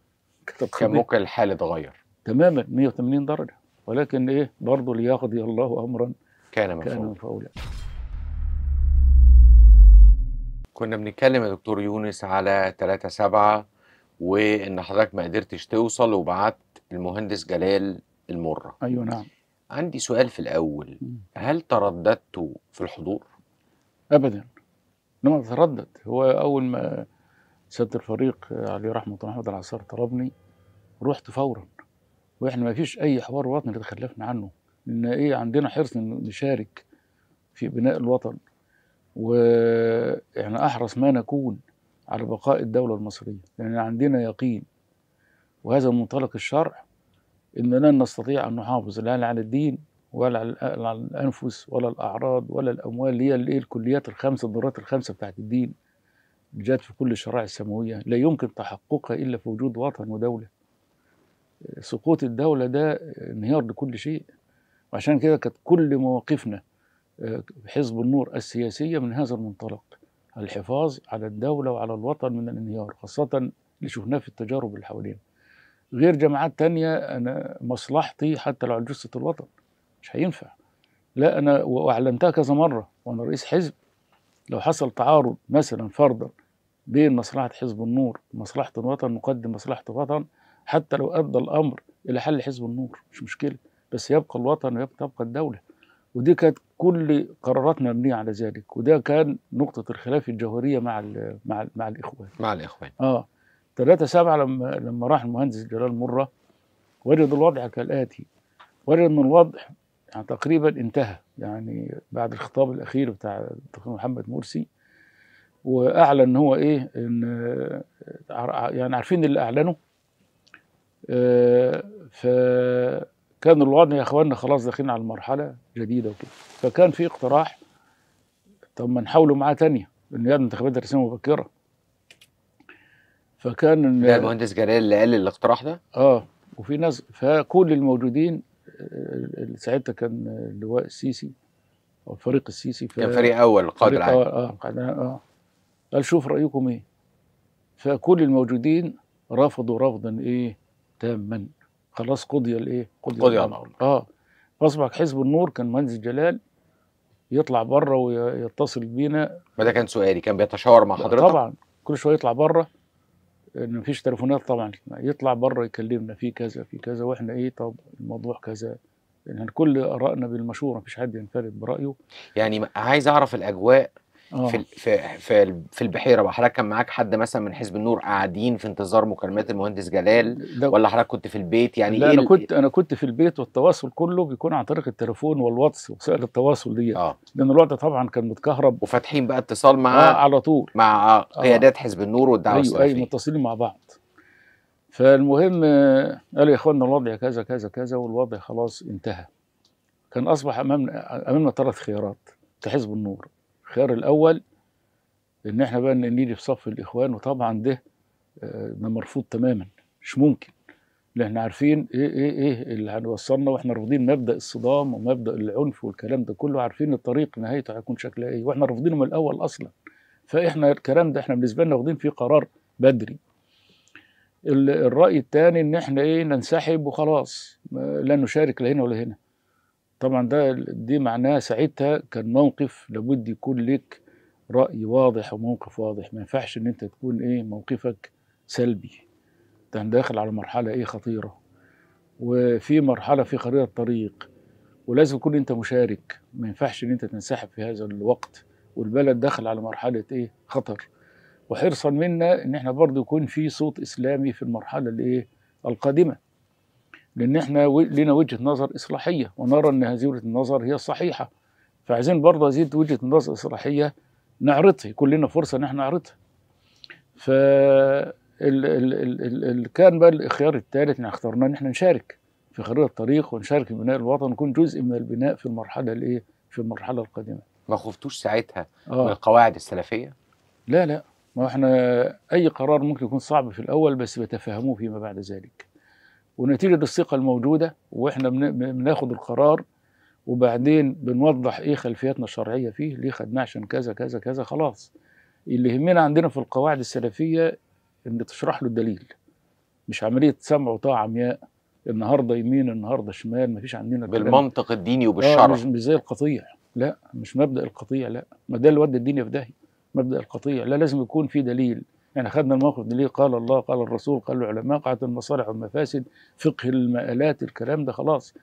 كان ممكن الحال اتغير تماما 180 درجه ولكن ايه برضه ليقضي الله امرا كان مفعولا كنا بنتكلم يا دكتور يونس على 3 7 وان حضرتك ما قدرتش توصل وبعت المهندس جلال المره ايوه نعم عندي سؤال في الاول هل ترددت في الحضور ابدا انما تردد هو اول ما سياده الفريق عليه رحمه الله محمد العصار طلبني رحت فورا واحنا ما فيش اي حوار وطني اللي تخلفنا عنه ان ايه عندنا حرص نشارك في بناء الوطن واحنا احرص ما نكون على بقاء الدوله المصريه لان عندنا يقين وهذا منطلق الشرع اننا نستطيع ان نحافظ لا على الدين ولا على الانفس ولا الاعراض ولا الاموال هي الكليات الخمسه الضرورات الخمسه بتاعت الدين اللي جات في كل الشرائع السماويه لا يمكن تحققها الا في وجود وطن ودوله سقوط الدوله ده انهيار لكل شيء وعشان كده كانت كل مواقفنا آه، حزب النور السياسيه من هذا المنطلق الحفاظ على الدوله وعلى الوطن من الانهيار خاصه اللي شفناه في التجارب اللي حوالينا غير جماعات تانية أنا مصلحتي حتى لو على جثة الوطن مش هينفع لا انا واعلمتها كذا مره وانا رئيس حزب لو حصل تعارض مثلا فرضا بين مصلحه حزب النور ومصلحه الوطن نقدم مصلحه الوطن حتى لو ادى الامر الى حل حزب النور مش مشكله بس يبقى الوطن ويبقى الدوله ودي كانت كل قراراتنا مبنيه على ذلك وده كان نقطه الخلاف الجوهريه مع الـ مع الـ مع الاخوان مع الاخوان اه 3 7 لما لما راح المهندس جلال مره وجد الوضع كالاتي وجد ان الوضع يعني تقريبا انتهى يعني بعد الخطاب الاخير بتاع محمد مرسي واعلن ان هو ايه ان يعني عارفين اللي اعلنه آه، فكان الوضع يا اخواننا خلاص داخلين على مرحله جديده وكده فكان في اقتراح طب ما نحاولوا معاه ثانيه انه يعمل انتخابات رسميه مبكره فكان ده المهندس جلال اللي قال الاقتراح ده؟ اه وفي ناس فكل الموجودين ساعتها كان اللواء السيسي او الفريق السيسي كان فريق اول قائد العام اه اه قال شوف رايكم ايه فكل الموجودين رفضوا رفضا ايه تاما خلاص قضي الايه قضي, قضي الامر اه فاصبح حزب النور كان مهندس جلال يطلع بره ويتصل بينا ما ده كان سؤالي كان بيتشاور مع حضرتك طبعا كل شويه يطلع بره ان مفيش تليفونات طبعا يطلع بره يكلمنا في كذا في كذا واحنا ايه طب الموضوع كذا يعني كل ارائنا بالمشوره مفيش حد ينفرد برايه يعني عايز اعرف الاجواء آه. في في في البحيره بقى حضرتك كان معاك حد مثلا من حزب النور قاعدين في انتظار مكالمات المهندس جلال ولا حضرتك كنت في البيت يعني لا إيه انا كنت انا كنت في البيت والتواصل كله بيكون عن طريق التليفون والواتس وسائل التواصل دي آه. لان الوقت طبعا كان متكهرب وفاتحين بقى اتصال مع آه على طول مع آه. قيادات آه. حزب النور والدعوه ايوه ايوه متصلين مع بعض فالمهم آه، قالوا يا اخوانا الوضع كذا كذا كذا والوضع خلاص انتهى كان اصبح امامنا امامنا ثلاث خيارات في حزب النور الخيار الاول ان احنا بقى نيجي في صف الاخوان وطبعا ده آه، ده مرفوض تماما مش ممكن اللي احنا عارفين ايه ايه ايه اللي هنوصلنا واحنا رافضين مبدا الصدام ومبدا العنف والكلام ده كله عارفين الطريق نهايته هيكون شكلها ايه واحنا رافضينه من الاول اصلا فاحنا الكلام ده احنا بالنسبه لنا واخدين فيه قرار بدري الراي الثاني ان احنا ايه ننسحب وخلاص لا نشارك لا هنا ولا هنا طبعا ده دي معناها ساعتها كان موقف لابد يكون لك راي واضح وموقف واضح ما ينفعش ان انت تكون ايه موقفك سلبي ده داخل على مرحله ايه خطيره وفي مرحله في خريطه طريق ولازم تكون انت مشارك ما ينفعش ان انت تنسحب في هذا الوقت والبلد داخل على مرحله ايه خطر وحرصا منا ان احنا برضه يكون في صوت اسلامي في المرحله الايه القادمه لان احنا لنا وجهه نظر اصلاحيه ونرى ان هذه وجهه النظر هي الصحيحه فعايزين برضه هذه وجهه النظر الاصلاحيه نعرضها يكون لنا فرصه ان احنا نعرضها ف ال ال ال ال كان بقى الخيار الثالث ان اخترناه ان احنا نشارك في خريطه الطريق ونشارك في بناء الوطن ونكون جزء من البناء في المرحله الايه في المرحله القادمه ما خفتوش ساعتها آه. من القواعد السلفيه لا لا ما احنا اي قرار ممكن يكون صعب في الاول بس بتفهموه فيما بعد ذلك ونتيجه الثقه الموجوده واحنا بناخد القرار وبعدين بنوضح ايه خلفياتنا الشرعيه فيه ليه خدناه عشان كذا كذا كذا خلاص اللي يهمنا عندنا في القواعد السلفيه ان تشرح له الدليل مش عمليه سمع وطاعه عمياء النهارده يمين النهارده شمال مفيش عندنا بالمنطق الديني آه، وبالشرع مش, مش زي القطيع لا مش مبدا القطيع لا ما ده اللي ودى الدنيا في داهيه مبدا القطيع لا لازم يكون في دليل يعني خدنا الموقف ليه قال الله قال الرسول قال العلماء قاعدة المصالح والمفاسد فقه المآلات الكلام ده خلاص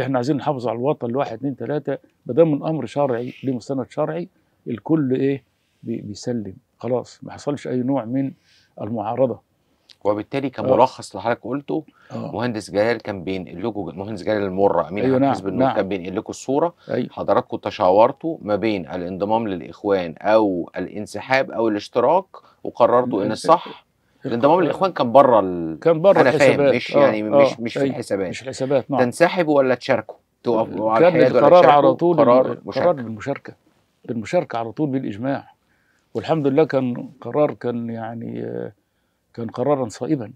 احنا عايزين نحافظ على الوطن لواحد اتنين تلاتة ما دام الامر شرعي ليه مستند شرعي الكل ايه بيسلم خلاص ما حصلش اي نوع من المعارضه وبالتالي كملخص آه. اللي حضرتك قلته أوه. مهندس جلال كان بينقل لكم مهندس جلال المره امين أيوة نعم. حزب النور نعم. كان بينقل لكم الصوره أيوة. حضراتكم تشاورتوا ما بين الانضمام للاخوان او الانسحاب او الاشتراك وقررتوا ان الصح الانضمام للاخوان كان بره ال... كان بره الحسابات فاهم مش أوه. يعني مش أوه. آه، أيوة، مش في الحسابات مش الحسابات نعم تنسحبوا ولا تشاركوا توقفوا على كان القرار على طول قرار المشاركه بالمشاركه بالمشاركه على طول بالاجماع والحمد لله كان قرار كان يعني آه، كان قرارا صائبا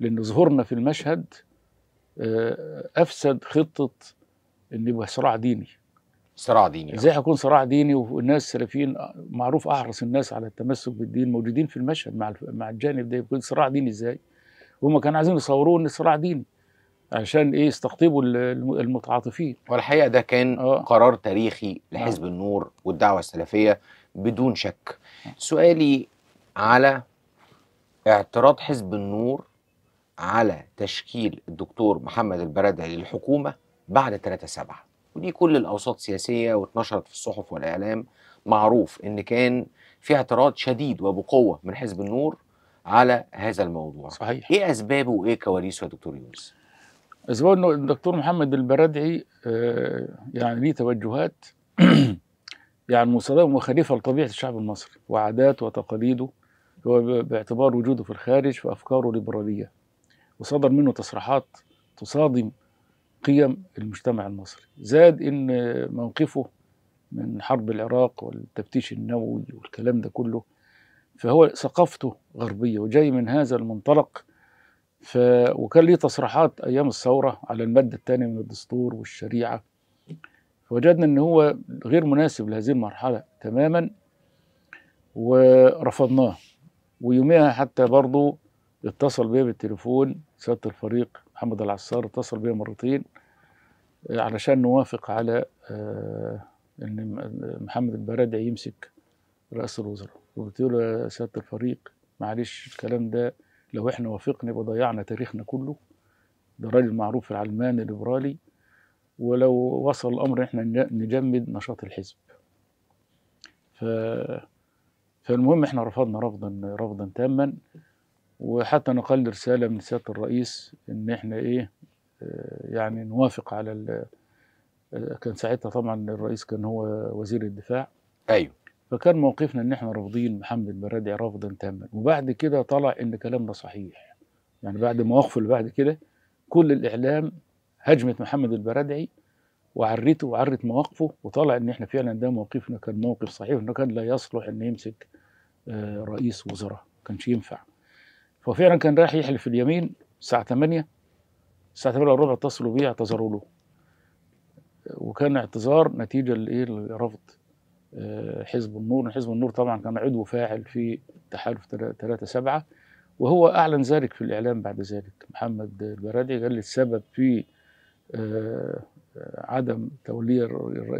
لأن ظهورنا في المشهد آه، أفسد خطة أن يبقى صراع ديني صراع ديني آه. ازاي هيكون صراع ديني والناس السلفيين آه، معروف احرص الناس على التمسك بالدين موجودين في المشهد مع مع الجانب ده يكون صراع ديني ازاي؟ هم كانوا عايزين يصوروه ان صراع ديني عشان ايه يستقطبوا المتعاطفين والحقيقه ده كان أوه. قرار تاريخي لحزب أوه. النور والدعوه السلفيه بدون شك سؤالي على اعتراض حزب النور على تشكيل الدكتور محمد البرادعي للحكومه بعد 3 7 ودي كل الاوساط السياسيه واتنشرت في الصحف والاعلام معروف ان كان في اعتراض شديد وبقوه من حزب النور على هذا الموضوع صحيح ايه اسبابه وايه كواليسه يا دكتور يونس اسباب انه الدكتور محمد البرادعي آه يعني ليه توجهات يعني مصادمه وخليفه لطبيعه الشعب المصري وعاداته وتقاليده هو باعتبار وجوده في الخارج فأفكاره ليبرالية وصدر منه تصريحات تصادم قيم المجتمع المصري زاد إن موقفه من حرب العراق والتفتيش النووي والكلام ده كله فهو ثقافته غربية وجاي من هذا المنطلق ف... وكان ليه تصريحات أيام الثورة على المادة الثانية من الدستور والشريعة فوجدنا أن هو غير مناسب لهذه المرحلة تماما ورفضناه ويوميها حتى برضو اتصل بيا بالتليفون سياده الفريق محمد العصار اتصل بيا مرتين آه، علشان نوافق على آه، ان محمد البرادعي يمسك رئاسه الوزراء وقلت له يا سياده الفريق معلش الكلام ده لو احنا وافقنا يبقى ضيعنا تاريخنا كله ده راجل معروف العلماني الليبرالي ولو وصل الامر احنا نجمد نشاط الحزب ف فالمهم احنا رفضنا رفضا رفضا تاما وحتى نقل رسالة من سيادة الرئيس إن إحنا إيه آه، يعني نوافق على آه، كان ساعتها طبعا الرئيس كان هو وزير الدفاع أيوه فكان موقفنا إن إحنا رافضين محمد البرادعي رفضا تاما وبعد كده طلع إن كلامنا صحيح يعني بعد ما اللي بعد كده كل الإعلام هجمت محمد البرادعي وعرته وعرت مواقفه وطلع ان احنا فعلا ده موقفنا كان موقف صحيح انه كان لا يصلح ان يمسك آه، رئيس وزراء ما كانش ينفع ففعلا كان رايح يحلف اليمين الساعه 8 الساعه 8 الربع اتصلوا بيه اعتذروا له وكان اعتذار نتيجه لايه لرفض آه، حزب النور حزب النور طبعا كان عضو فاعل في تحالف 3 7 وهو اعلن ذلك في الاعلام بعد ذلك محمد البرادعي قال لي السبب في آه، عدم توليه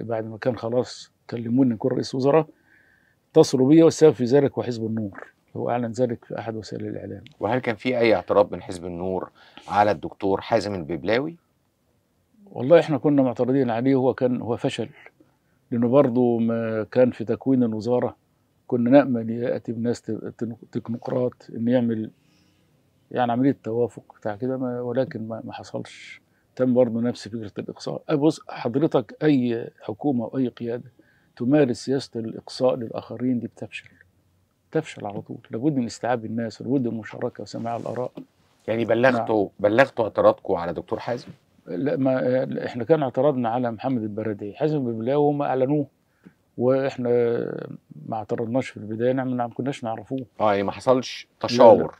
بعد ما كان خلاص كلموني نكون رئيس وزراء اتصلوا بي والسبب في ذلك وحزب النور هو اعلن ذلك في احد وسائل الاعلام وهل كان في اي اعتراض من حزب النور على الدكتور حازم الببلاوي والله احنا كنا معترضين عليه هو كان هو فشل لانه برضه ما كان في تكوين الوزاره كنا نامل ياتي بناس تكنوقراط ان يعمل يعني عمليه توافق بتاع كده ولكن ما حصلش تم برضه نفس فكره الاقصاء بص حضرتك اي حكومه او اي قياده تمارس سياسه الاقصاء للاخرين دي بتفشل تفشل على طول لابد من استيعاب الناس لابد من المشاركه وسماع الاراء يعني بلغتوا نعم. بلغتوا اعتراضكم على دكتور حازم لا ما احنا كان اعتراضنا على محمد البردي حازم ببلاوي وهم اعلنوه واحنا ما اعترضناش في البدايه نعم, نعم، ما كناش نعرفوه اه يعني ما حصلش تشاور لا لا.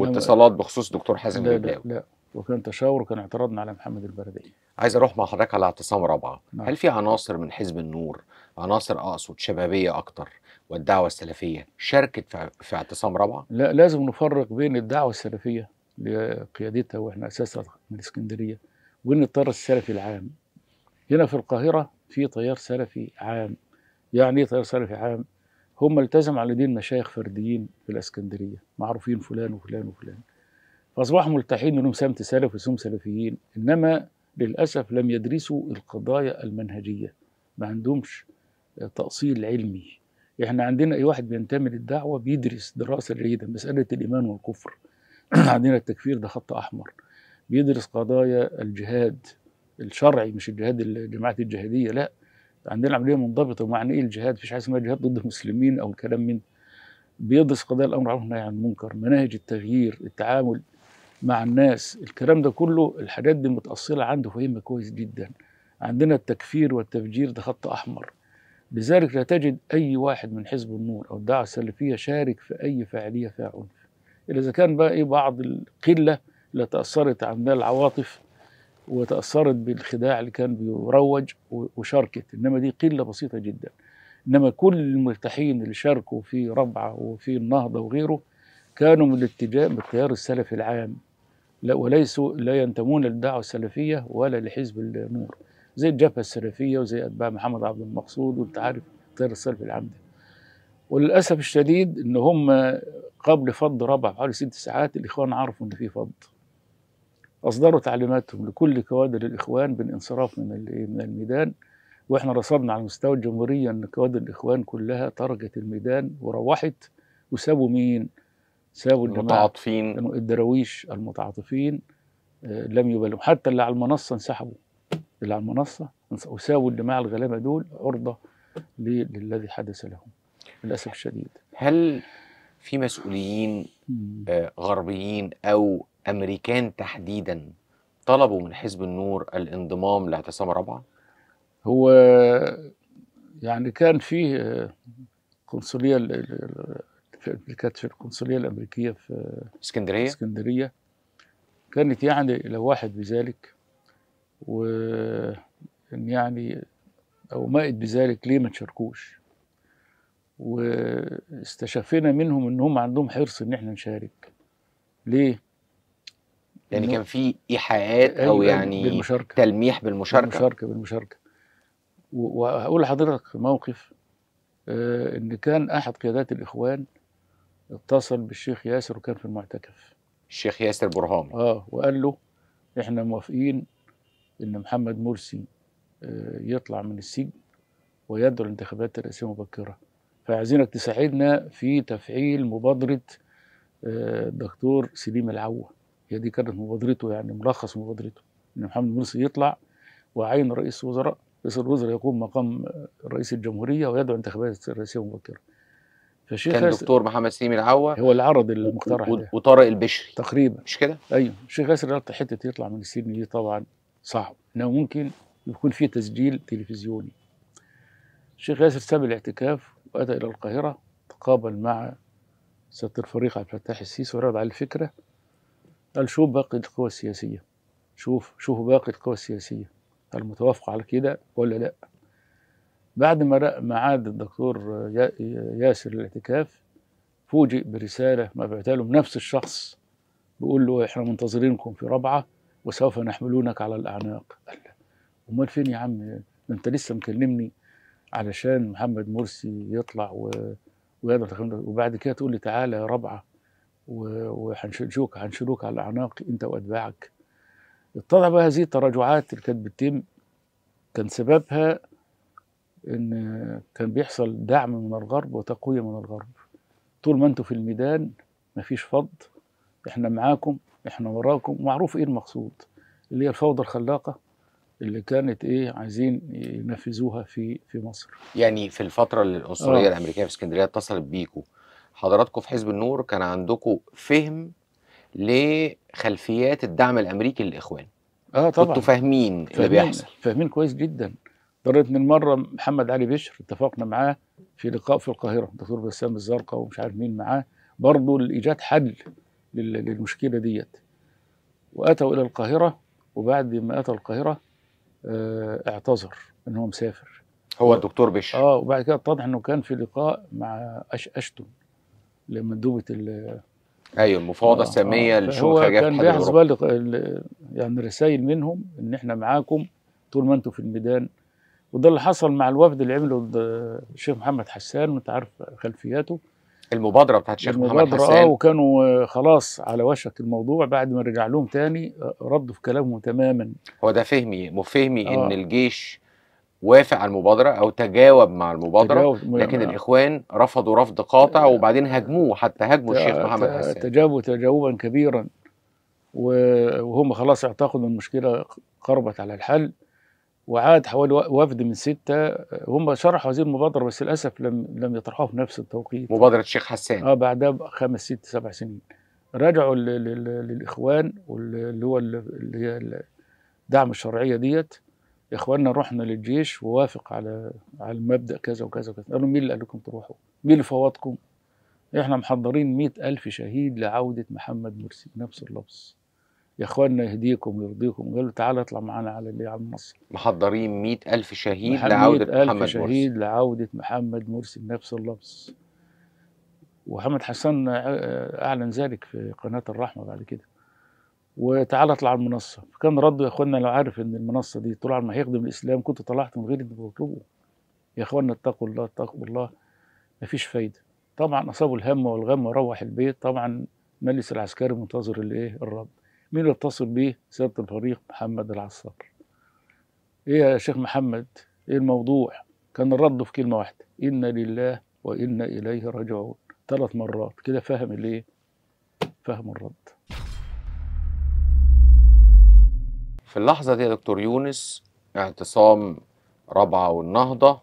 واتصالات بخصوص دكتور حازم لا لا, لا. وكان تشاور وكان اعتراضنا على محمد البردي عايز اروح مع حضرتك على اعتصام رابعه نعم. هل في عناصر من حزب النور عناصر اقصد شبابيه اكتر والدعوه السلفيه شاركت في اعتصام رابعه لا لازم نفرق بين الدعوه السلفيه لقيادتها واحنا اساسا من الاسكندريه وبين التيار السلفي العام هنا في القاهره في تيار سلفي عام يعني ايه تيار سلفي عام هم التزموا على دين مشايخ فرديين في الاسكندريه معروفين فلان وفلان وفلان فأصبحوا ملتحين أنهم سمت سلف وسم سلفيين إنما للأسف لم يدرسوا القضايا المنهجية ما عندهمش تأصيل علمي احنا عندنا اي واحد بينتمي للدعوه بيدرس دراسه جيده مساله الايمان والكفر عندنا التكفير ده خط احمر بيدرس قضايا الجهاد الشرعي مش الجهاد الجماعات الجهاديه لا عندنا عمليه منضبطه ومعنى ايه الجهاد مفيش حاجه اسمها جهاد ضد المسلمين او الكلام من بيدرس قضايا الامر معروف والنهي عن المنكر مناهج التغيير التعامل مع الناس الكلام ده كله الحاجات دي متأصلة عنده فهمها كويس جدا عندنا التكفير والتفجير ده خط أحمر لذلك لا تجد أي واحد من حزب النور أو الدعوة السلفية شارك في أي فعالية فيها عنف إلا إذا كان بقى إيه بعض القلة اللي تأثرت عندها العواطف وتأثرت بالخداع اللي كان بيروج وشاركت إنما دي قلة بسيطة جدا إنما كل المرتاحين اللي شاركوا في ربعة وفي النهضة وغيره كانوا من الاتجاه بالتيار السلفي العام لا وليسوا لا ينتمون للدعوة السلفية ولا لحزب النور زي الجبهة السلفية وزي أتباع محمد عبد المقصود وأنت عارف التيار السلفي العمدي وللأسف الشديد إن هم قبل فض ربع بحوالي ست ساعات الإخوان عرفوا إن في فض أصدروا تعليماتهم لكل كوادر الإخوان بالانصراف من من الميدان وإحنا رصدنا على مستوى الجمهورية إن كوادر الإخوان كلها تركت الميدان وروحت وسابوا مين؟ سابوا المتعاطفين الدراويش المتعاطفين آه، لم يبالوا حتى اللي على المنصة انسحبوا اللي على المنصة وساووا الدماء الغلابة دول عرضة للذي حدث لهم للأسف الشديد هل في مسؤولين آه، غربيين أو أمريكان تحديدا طلبوا من حزب النور الانضمام لاعتصام رابعة؟ هو يعني كان فيه آه، قنصليه في كانت في القنصليه الامريكيه في اسكندريه اسكندريه كانت يعني لوحت بذلك و يعني او مائت بذلك ليه ما تشاركوش واستشفينا منهم ان هم عندهم حرص ان احنا نشارك ليه يعني كان في ايحاءات او أيوة، يعني بالمشاركة. تلميح بالمشاركه بالمشاركه بالمشاركه وهقول لحضرتك موقف آه ان كان احد قيادات الاخوان اتصل بالشيخ ياسر وكان في المعتكف الشيخ ياسر برهامي اه وقال له احنا موافقين ان محمد مرسي آه، يطلع من السجن ويدعو الانتخابات الرئاسيه مبكره فعايزينك تساعدنا في تفعيل مبادره الدكتور آه، سليم العوه هي دي كانت مبادرته يعني ملخص مبادرته ان محمد مرسي يطلع وعين رئيس وزراء رئيس الوزراء يقوم مقام آه، رئيس الجمهوريه ويدعو الانتخابات الرئاسيه مبكره فالشيخ كان الدكتور محمد سليم العوا هو اللي عرض المقترح ده وطارق البشري تقريبا مش كده؟ ايوه الشيخ ياسر حته يطلع من السجن دي طبعا صعب انه ممكن يكون في تسجيل تلفزيوني الشيخ ياسر ساب الاعتكاف واتى الى القاهره تقابل مع سياده الفريق عبد الفتاح السيسي ورد على الفكره قال شوف باقي القوى السياسيه شوف شوفوا باقي القوى السياسيه هل متوافقه على كده ولا لا بعد ما ما عاد الدكتور ياسر الاعتكاف فوجئ برساله مبعوثه له نفس الشخص بيقول له احنا منتظرينكم في رابعه وسوف نحملونك على الاعناق قال له امال فين يا عم انت لسه مكلمني علشان محمد مرسي يطلع و... وبعد كده تقول لي تعالى يا رابعه وهنشيلوك هنشيلوك على الاعناق انت واتباعك. اتضح بقى هذه التراجعات اللي كانت بتتم كان سببها ان كان بيحصل دعم من الغرب وتقويه من الغرب طول ما انتوا في الميدان مفيش فض احنا معاكم احنا وراكم معروف ايه المقصود اللي هي الفوضى الخلاقه اللي كانت ايه عايزين ينفذوها في في مصر يعني في الفتره اللي آه. الامريكيه في اسكندريه اتصلت بيكم حضراتكم في حزب النور كان عندكم فهم لخلفيات الدعم الامريكي للاخوان اه طبعا كنتوا فاهمين اللي بيحصل فاهمين كويس جدا اضطريت ان المره محمد علي بشر اتفقنا معاه في لقاء في القاهره دكتور بسام الزرقاء ومش عارف مين معاه برضه لايجاد حل للمشكله ديت واتوا الى القاهره وبعد ما اتى القاهره آه، اعتذر ان هو مسافر هو الدكتور بشر اه وبعد كده اتضح انه كان في لقاء مع أش اشتون لمندوبه ال ايوه المفاوضه آه الساميه آه لشؤون خارجيه كان بيحصل يعني رسائل منهم ان احنا معاكم طول ما انتم في الميدان وده اللي حصل مع الوفد اللي عمله الشيخ محمد حسان وانت عارف خلفياته المبادره بتاعت الشيخ محمد آه، حسان اه وكانوا خلاص على وشك الموضوع بعد ما رجع لهم تاني آه، ردوا في كلامهم تماما هو ده فهمي فهمي آه. ان الجيش وافق على المبادره او تجاوب مع المبادره تجاوب لكن يعني الاخوان رفضوا رفض قاطع آه. وبعدين هاجموه حتى هاجموا الشيخ محمد حسان تجاوبوا تجاوبا كبيرا وهم خلاص اعتقدوا المشكله قربت على الحل وعاد حوالي وفد من ستة هم شرحوا هذه المبادرة بس للأسف لم لم يطرحوها في نفس التوقيت مبادرة الشيخ حسان اه بعدها بخمس ست سبع سنين رجعوا للإخوان واللي هو اللي هي دعم الشرعية ديت إخواننا رحنا للجيش ووافق على على المبدأ كذا وكذا وكذا قالوا مين اللي قال لكم تروحوا؟ مين اللي فوضكم؟ احنا محضرين مئة ألف شهيد لعودة محمد مرسي نفس اللفظ يا اخواننا يهديكم ويرضيكم قال له تعالى اطلع معانا على اللي على النصر محضرين مئة ألف شهيد لعودة ألف محمد شهيد مرسي شهيد لعودة محمد مرسي نفس اللفظ ومحمد حسن آه، آه، أعلن ذلك في قناة الرحمة بعد كده وتعالى اطلع على المنصة فكان رده يا اخواننا لو عارف ان المنصة دي طلع ما هيخدم الإسلام كنت طلعت من غير ان تطلبوا يا اخواننا اتقوا الله اتقوا الله مفيش فايدة طبعا أصابوا الهم والغم وروح البيت طبعا مجلس العسكري منتظر الايه الرد مين اللي اتصل بيه سياده الفريق محمد العصار ايه يا شيخ محمد ايه الموضوع كان الرد في كلمه واحده انا لله وانا اليه راجعون ثلاث مرات كده فهم الايه فهم الرد في اللحظه دي يا دكتور يونس اعتصام رابعه والنهضه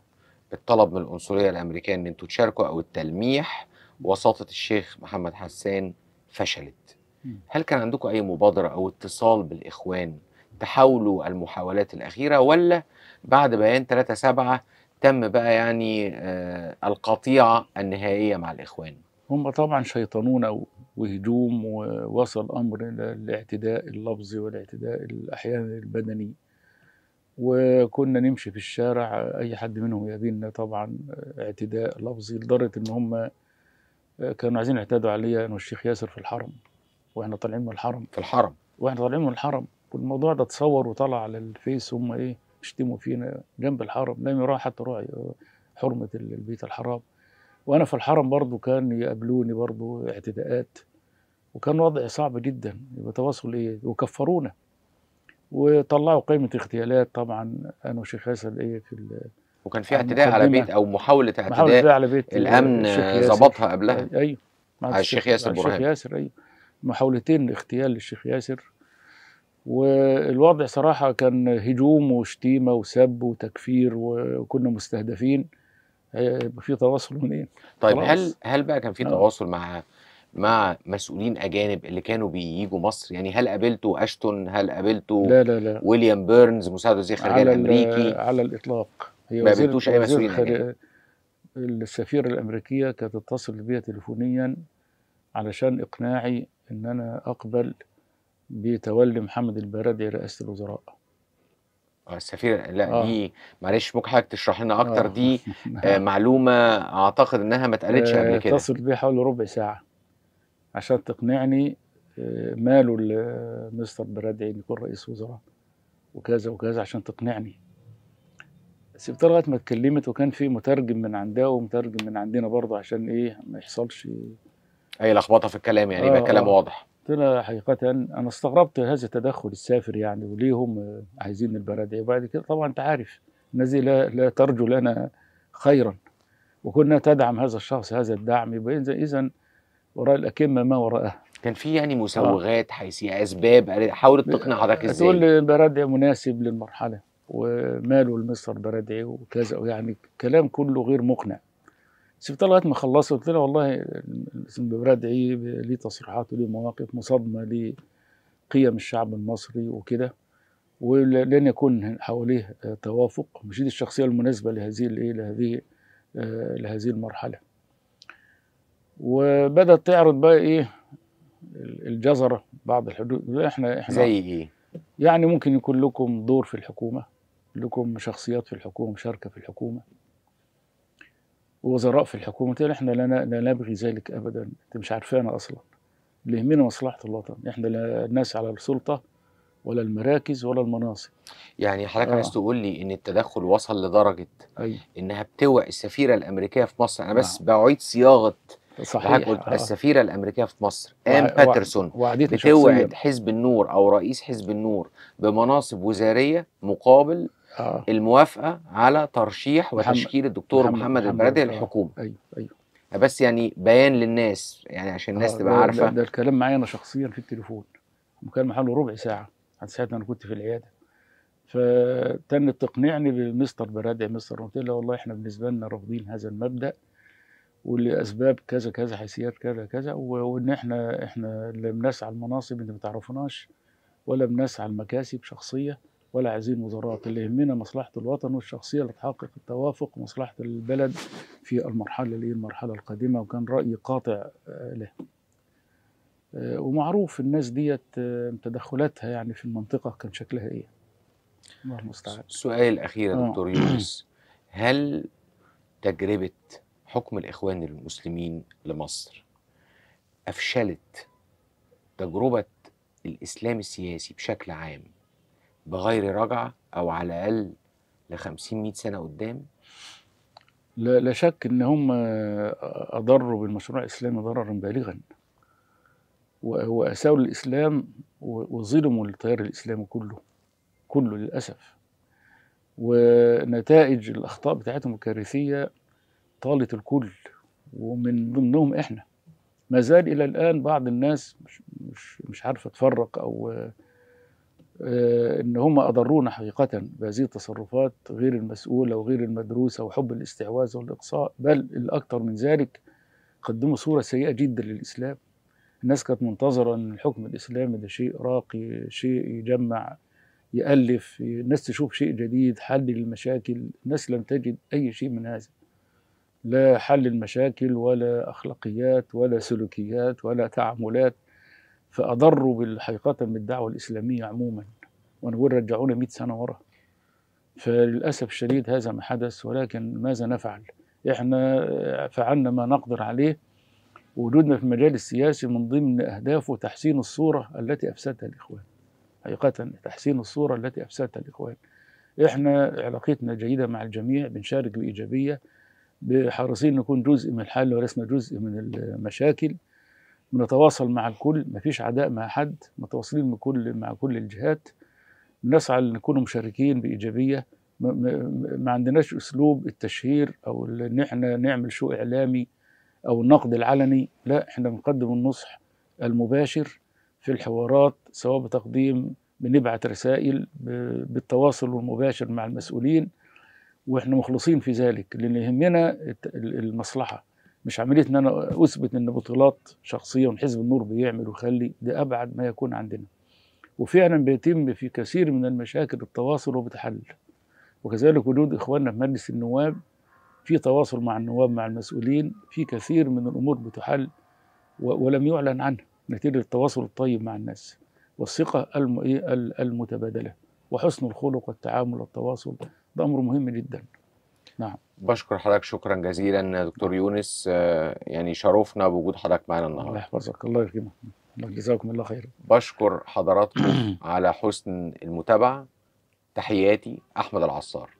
الطلب من القنصليه الامريكيه ان انتوا تشاركوا او التلميح وساطه الشيخ محمد حسان فشلت هل كان عندكم اي مبادره او اتصال بالاخوان تحاولوا المحاولات الاخيره ولا بعد بيان 3 7 تم بقى يعني آه القطيعه النهائيه مع الاخوان هم طبعا شيطنونا وهجوم ووصل امر الى الاعتداء اللفظي والاعتداء احيانا البدني وكنا نمشي في الشارع اي حد منهم يبيننا طبعا آه، اعتداء لفظي لدرجه ان هم آه، كانوا عايزين يعتدوا عليا انا والشيخ ياسر في الحرم واحنا طالعين من الحرم في الحرم واحنا طالعين من الحرم والموضوع ده اتصور وطلع على الفيس هم ايه يشتموا فينا جنب الحرم نامي راح حتى راعي حرمه البيت الحرام وانا في الحرم برضو كان يقابلوني برضو اعتداءات وكان وضع صعب جدا يبقى تواصل ايه وكفرونا وطلعوا قائمه اغتيالات طبعا انا وشيخ حسن ايه في وكان في اعتداء على بيت او محاوله اعتداء محاولة على بيت الامن ظبطها قبلها ايوه مع الشيخ ياسر الشيخ ياسر ايوه محاولتين لاغتيال الشيخ ياسر والوضع صراحة كان هجوم وشتيمة وسب وتكفير وكنا مستهدفين آه، في تواصل منين؟ طيب خلاص. هل هل بقى كان في آه. تواصل مع مع مسؤولين اجانب اللي كانوا بييجوا مصر يعني هل قابلتوا اشتون هل قابلتوا لا لا لا ويليام بيرنز مساعد وزير الخارجيه الامريكي على الاطلاق هي ما قابلتوش اي مسؤولين السفيره الامريكيه كانت تتصل بيا تليفونيا علشان إقناعي إن أنا أقبل بتولي محمد البرادعي رئاسة الوزراء السفير آه، لا آه. دي معلش ممكن حضرتك تشرح لنا اكتر آه. دي آه معلومه اعتقد انها ما اتقالتش آه، قبل كده اتصل بيه حوالي ربع ساعه عشان تقنعني آه، ماله لمستر برادعي يكون رئيس وزراء وكذا وكذا عشان تقنعني سبتها لغايه ما اتكلمت وكان في مترجم من عندها ومترجم من عندنا برضه عشان ايه ما يحصلش اي لخبطه في الكلام يعني يبقى الكلام آه، آه. واضح قلت حقيقة أنا استغربت هذا التدخل السافر يعني وليه هم عايزين البلدية وبعد كده طبعا أنت عارف الناس لا, لا ترجو لنا خيرا وكنا تدعم هذا الشخص هذا الدعم إذا وراء الأكمة ما وراءها كان في يعني مسوغات آه. حيثية يعني أسباب حاولت تقنع حضرتك إزاي؟ تقول البرادعي مناسب للمرحلة وماله لمصر البرادعي إيه، وكذا يعني كلام كله غير مقنع سبتها لغايه ما خلصت قلت لها والله ببراد دعي ليه تصريحات وليه مواقف مصادمه لقيم الشعب المصري وكده ولن يكون حواليه توافق مش دي الشخصيه المناسبه لهذه الايه لهذه آه، لهذه المرحله وبدات تعرض بقى ايه الجزره بعض الحدود احنا احنا زي ايه يعني ممكن يكون لكم دور في الحكومه لكم شخصيات في الحكومه مشاركه في الحكومه ووزراء في الحكومه قلت احنا لا, نبغي ذلك ابدا انت مش عارفانا اصلا اللي يهمنا مصلحه الوطن احنا لا الناس على السلطه ولا المراكز ولا المناصب يعني حضرتك آه. عايز تقول لي ان التدخل وصل لدرجه أي. انها بتوع السفيره الامريكيه في مصر انا بس آه. بعيد صياغه صحيح قلت آه. السفيره الامريكيه في مصر ام وع... باترسون بتوعد حزب النور او رئيس حزب النور بمناصب وزاريه مقابل آه. الموافقه على ترشيح وتشكيل الدكتور محمد, محمد, محمد البرادعي آه. للحكومه ايوه ايوه بس يعني بيان للناس يعني عشان الناس آه تبقى عارفه ده, الكلام معايا انا شخصيا في التليفون وكان حوالي ربع ساعه عن ساعه ما انا كنت في العياده فتن تقنعني بمستر برادعي مستر قلت له والله احنا بالنسبه لنا رافضين هذا المبدا ولاسباب كذا كذا حيثيات كذا كذا وان احنا احنا لا بنسعى المناصب انت ما تعرفناش ولا بنسعى المكاسب شخصيه ولا عايزين وزارات اللي يهمنا مصلحه الوطن والشخصيه اللي تحقق التوافق ومصلحه البلد في المرحله اللي المرحله القادمه وكان راي قاطع آه، له آه، ومعروف الناس ديت آه، تدخلاتها يعني في المنطقه كان شكلها ايه الله المستعان سؤال اخير يا دكتور يونس هل تجربه حكم الاخوان المسلمين لمصر افشلت تجربه الاسلام السياسي بشكل عام بغير رجعة أو على الأقل ل 50 100 سنة قدام؟ لا, لا شك إن هم أضروا بالمشروع الإسلامي ضررا بالغا وأساءوا الإسلام وظلموا التيار الإسلامي كله كله للأسف ونتائج الأخطاء بتاعتهم الكارثية طالت الكل ومن ضمنهم إحنا ما زال إلى الآن بعض الناس مش, مش, مش عارفة تفرق أو آه، ان هم اضرونا حقيقه بهذه التصرفات غير المسؤوله وغير المدروسه وحب الاستعواذ والاقصاء بل الاكثر من ذلك قدموا صوره سيئه جدا للاسلام الناس كانت منتظره ان الحكم الاسلامي ده شيء راقي شيء يجمع يالف الناس تشوف شيء جديد حل للمشاكل الناس لم تجد اي شيء من هذا لا حل المشاكل ولا اخلاقيات ولا سلوكيات ولا تعاملات فأضروا حقيقة بالدعوة الإسلامية عموما وأنا بقول رجعونا 100 سنة ورا فللأسف الشديد هذا ما حدث ولكن ماذا نفعل؟ إحنا فعلنا ما نقدر عليه وجودنا في المجال السياسي من ضمن أهدافه تحسين الصورة التي أفسدها الإخوان حقيقة تحسين الصورة التي أفسدتها الإخوان إحنا علاقتنا جيدة مع الجميع بنشارك بإيجابية حريصين نكون جزء من الحل ولسنا جزء من المشاكل بنتواصل مع الكل مفيش عداء مع حد متواصلين مع كل مع كل الجهات نسعى لنكون مشاركين بايجابيه ما عندناش اسلوب التشهير او ان احنا نعمل شو اعلامي او النقد العلني لا احنا بنقدم النصح المباشر في الحوارات سواء بتقديم بنبعت رسائل بالتواصل المباشر مع المسؤولين واحنا مخلصين في ذلك لان يهمنا المصلحه مش عمليه ان انا اثبت ان بطولات شخصيه وحزب النور بيعمل ويخلي ده ابعد ما يكون عندنا وفعلا بيتم في كثير من المشاكل التواصل وبتحل وكذلك وجود اخواننا في مجلس النواب في تواصل مع النواب مع المسؤولين في كثير من الامور بتحل ولم يعلن عنها نتيجه التواصل الطيب مع الناس والثقه إيه، المتبادله وحسن الخلق والتعامل والتواصل ده امر مهم جدا نعم بشكر حضرتك شكرا جزيلا دكتور يونس آه، يعني شرفنا بوجود حضرتك معنا النهارده الله يحفظك الله يكرمك جزاكم الله خير بشكر حضراتكم على حسن المتابعه تحياتي احمد العصار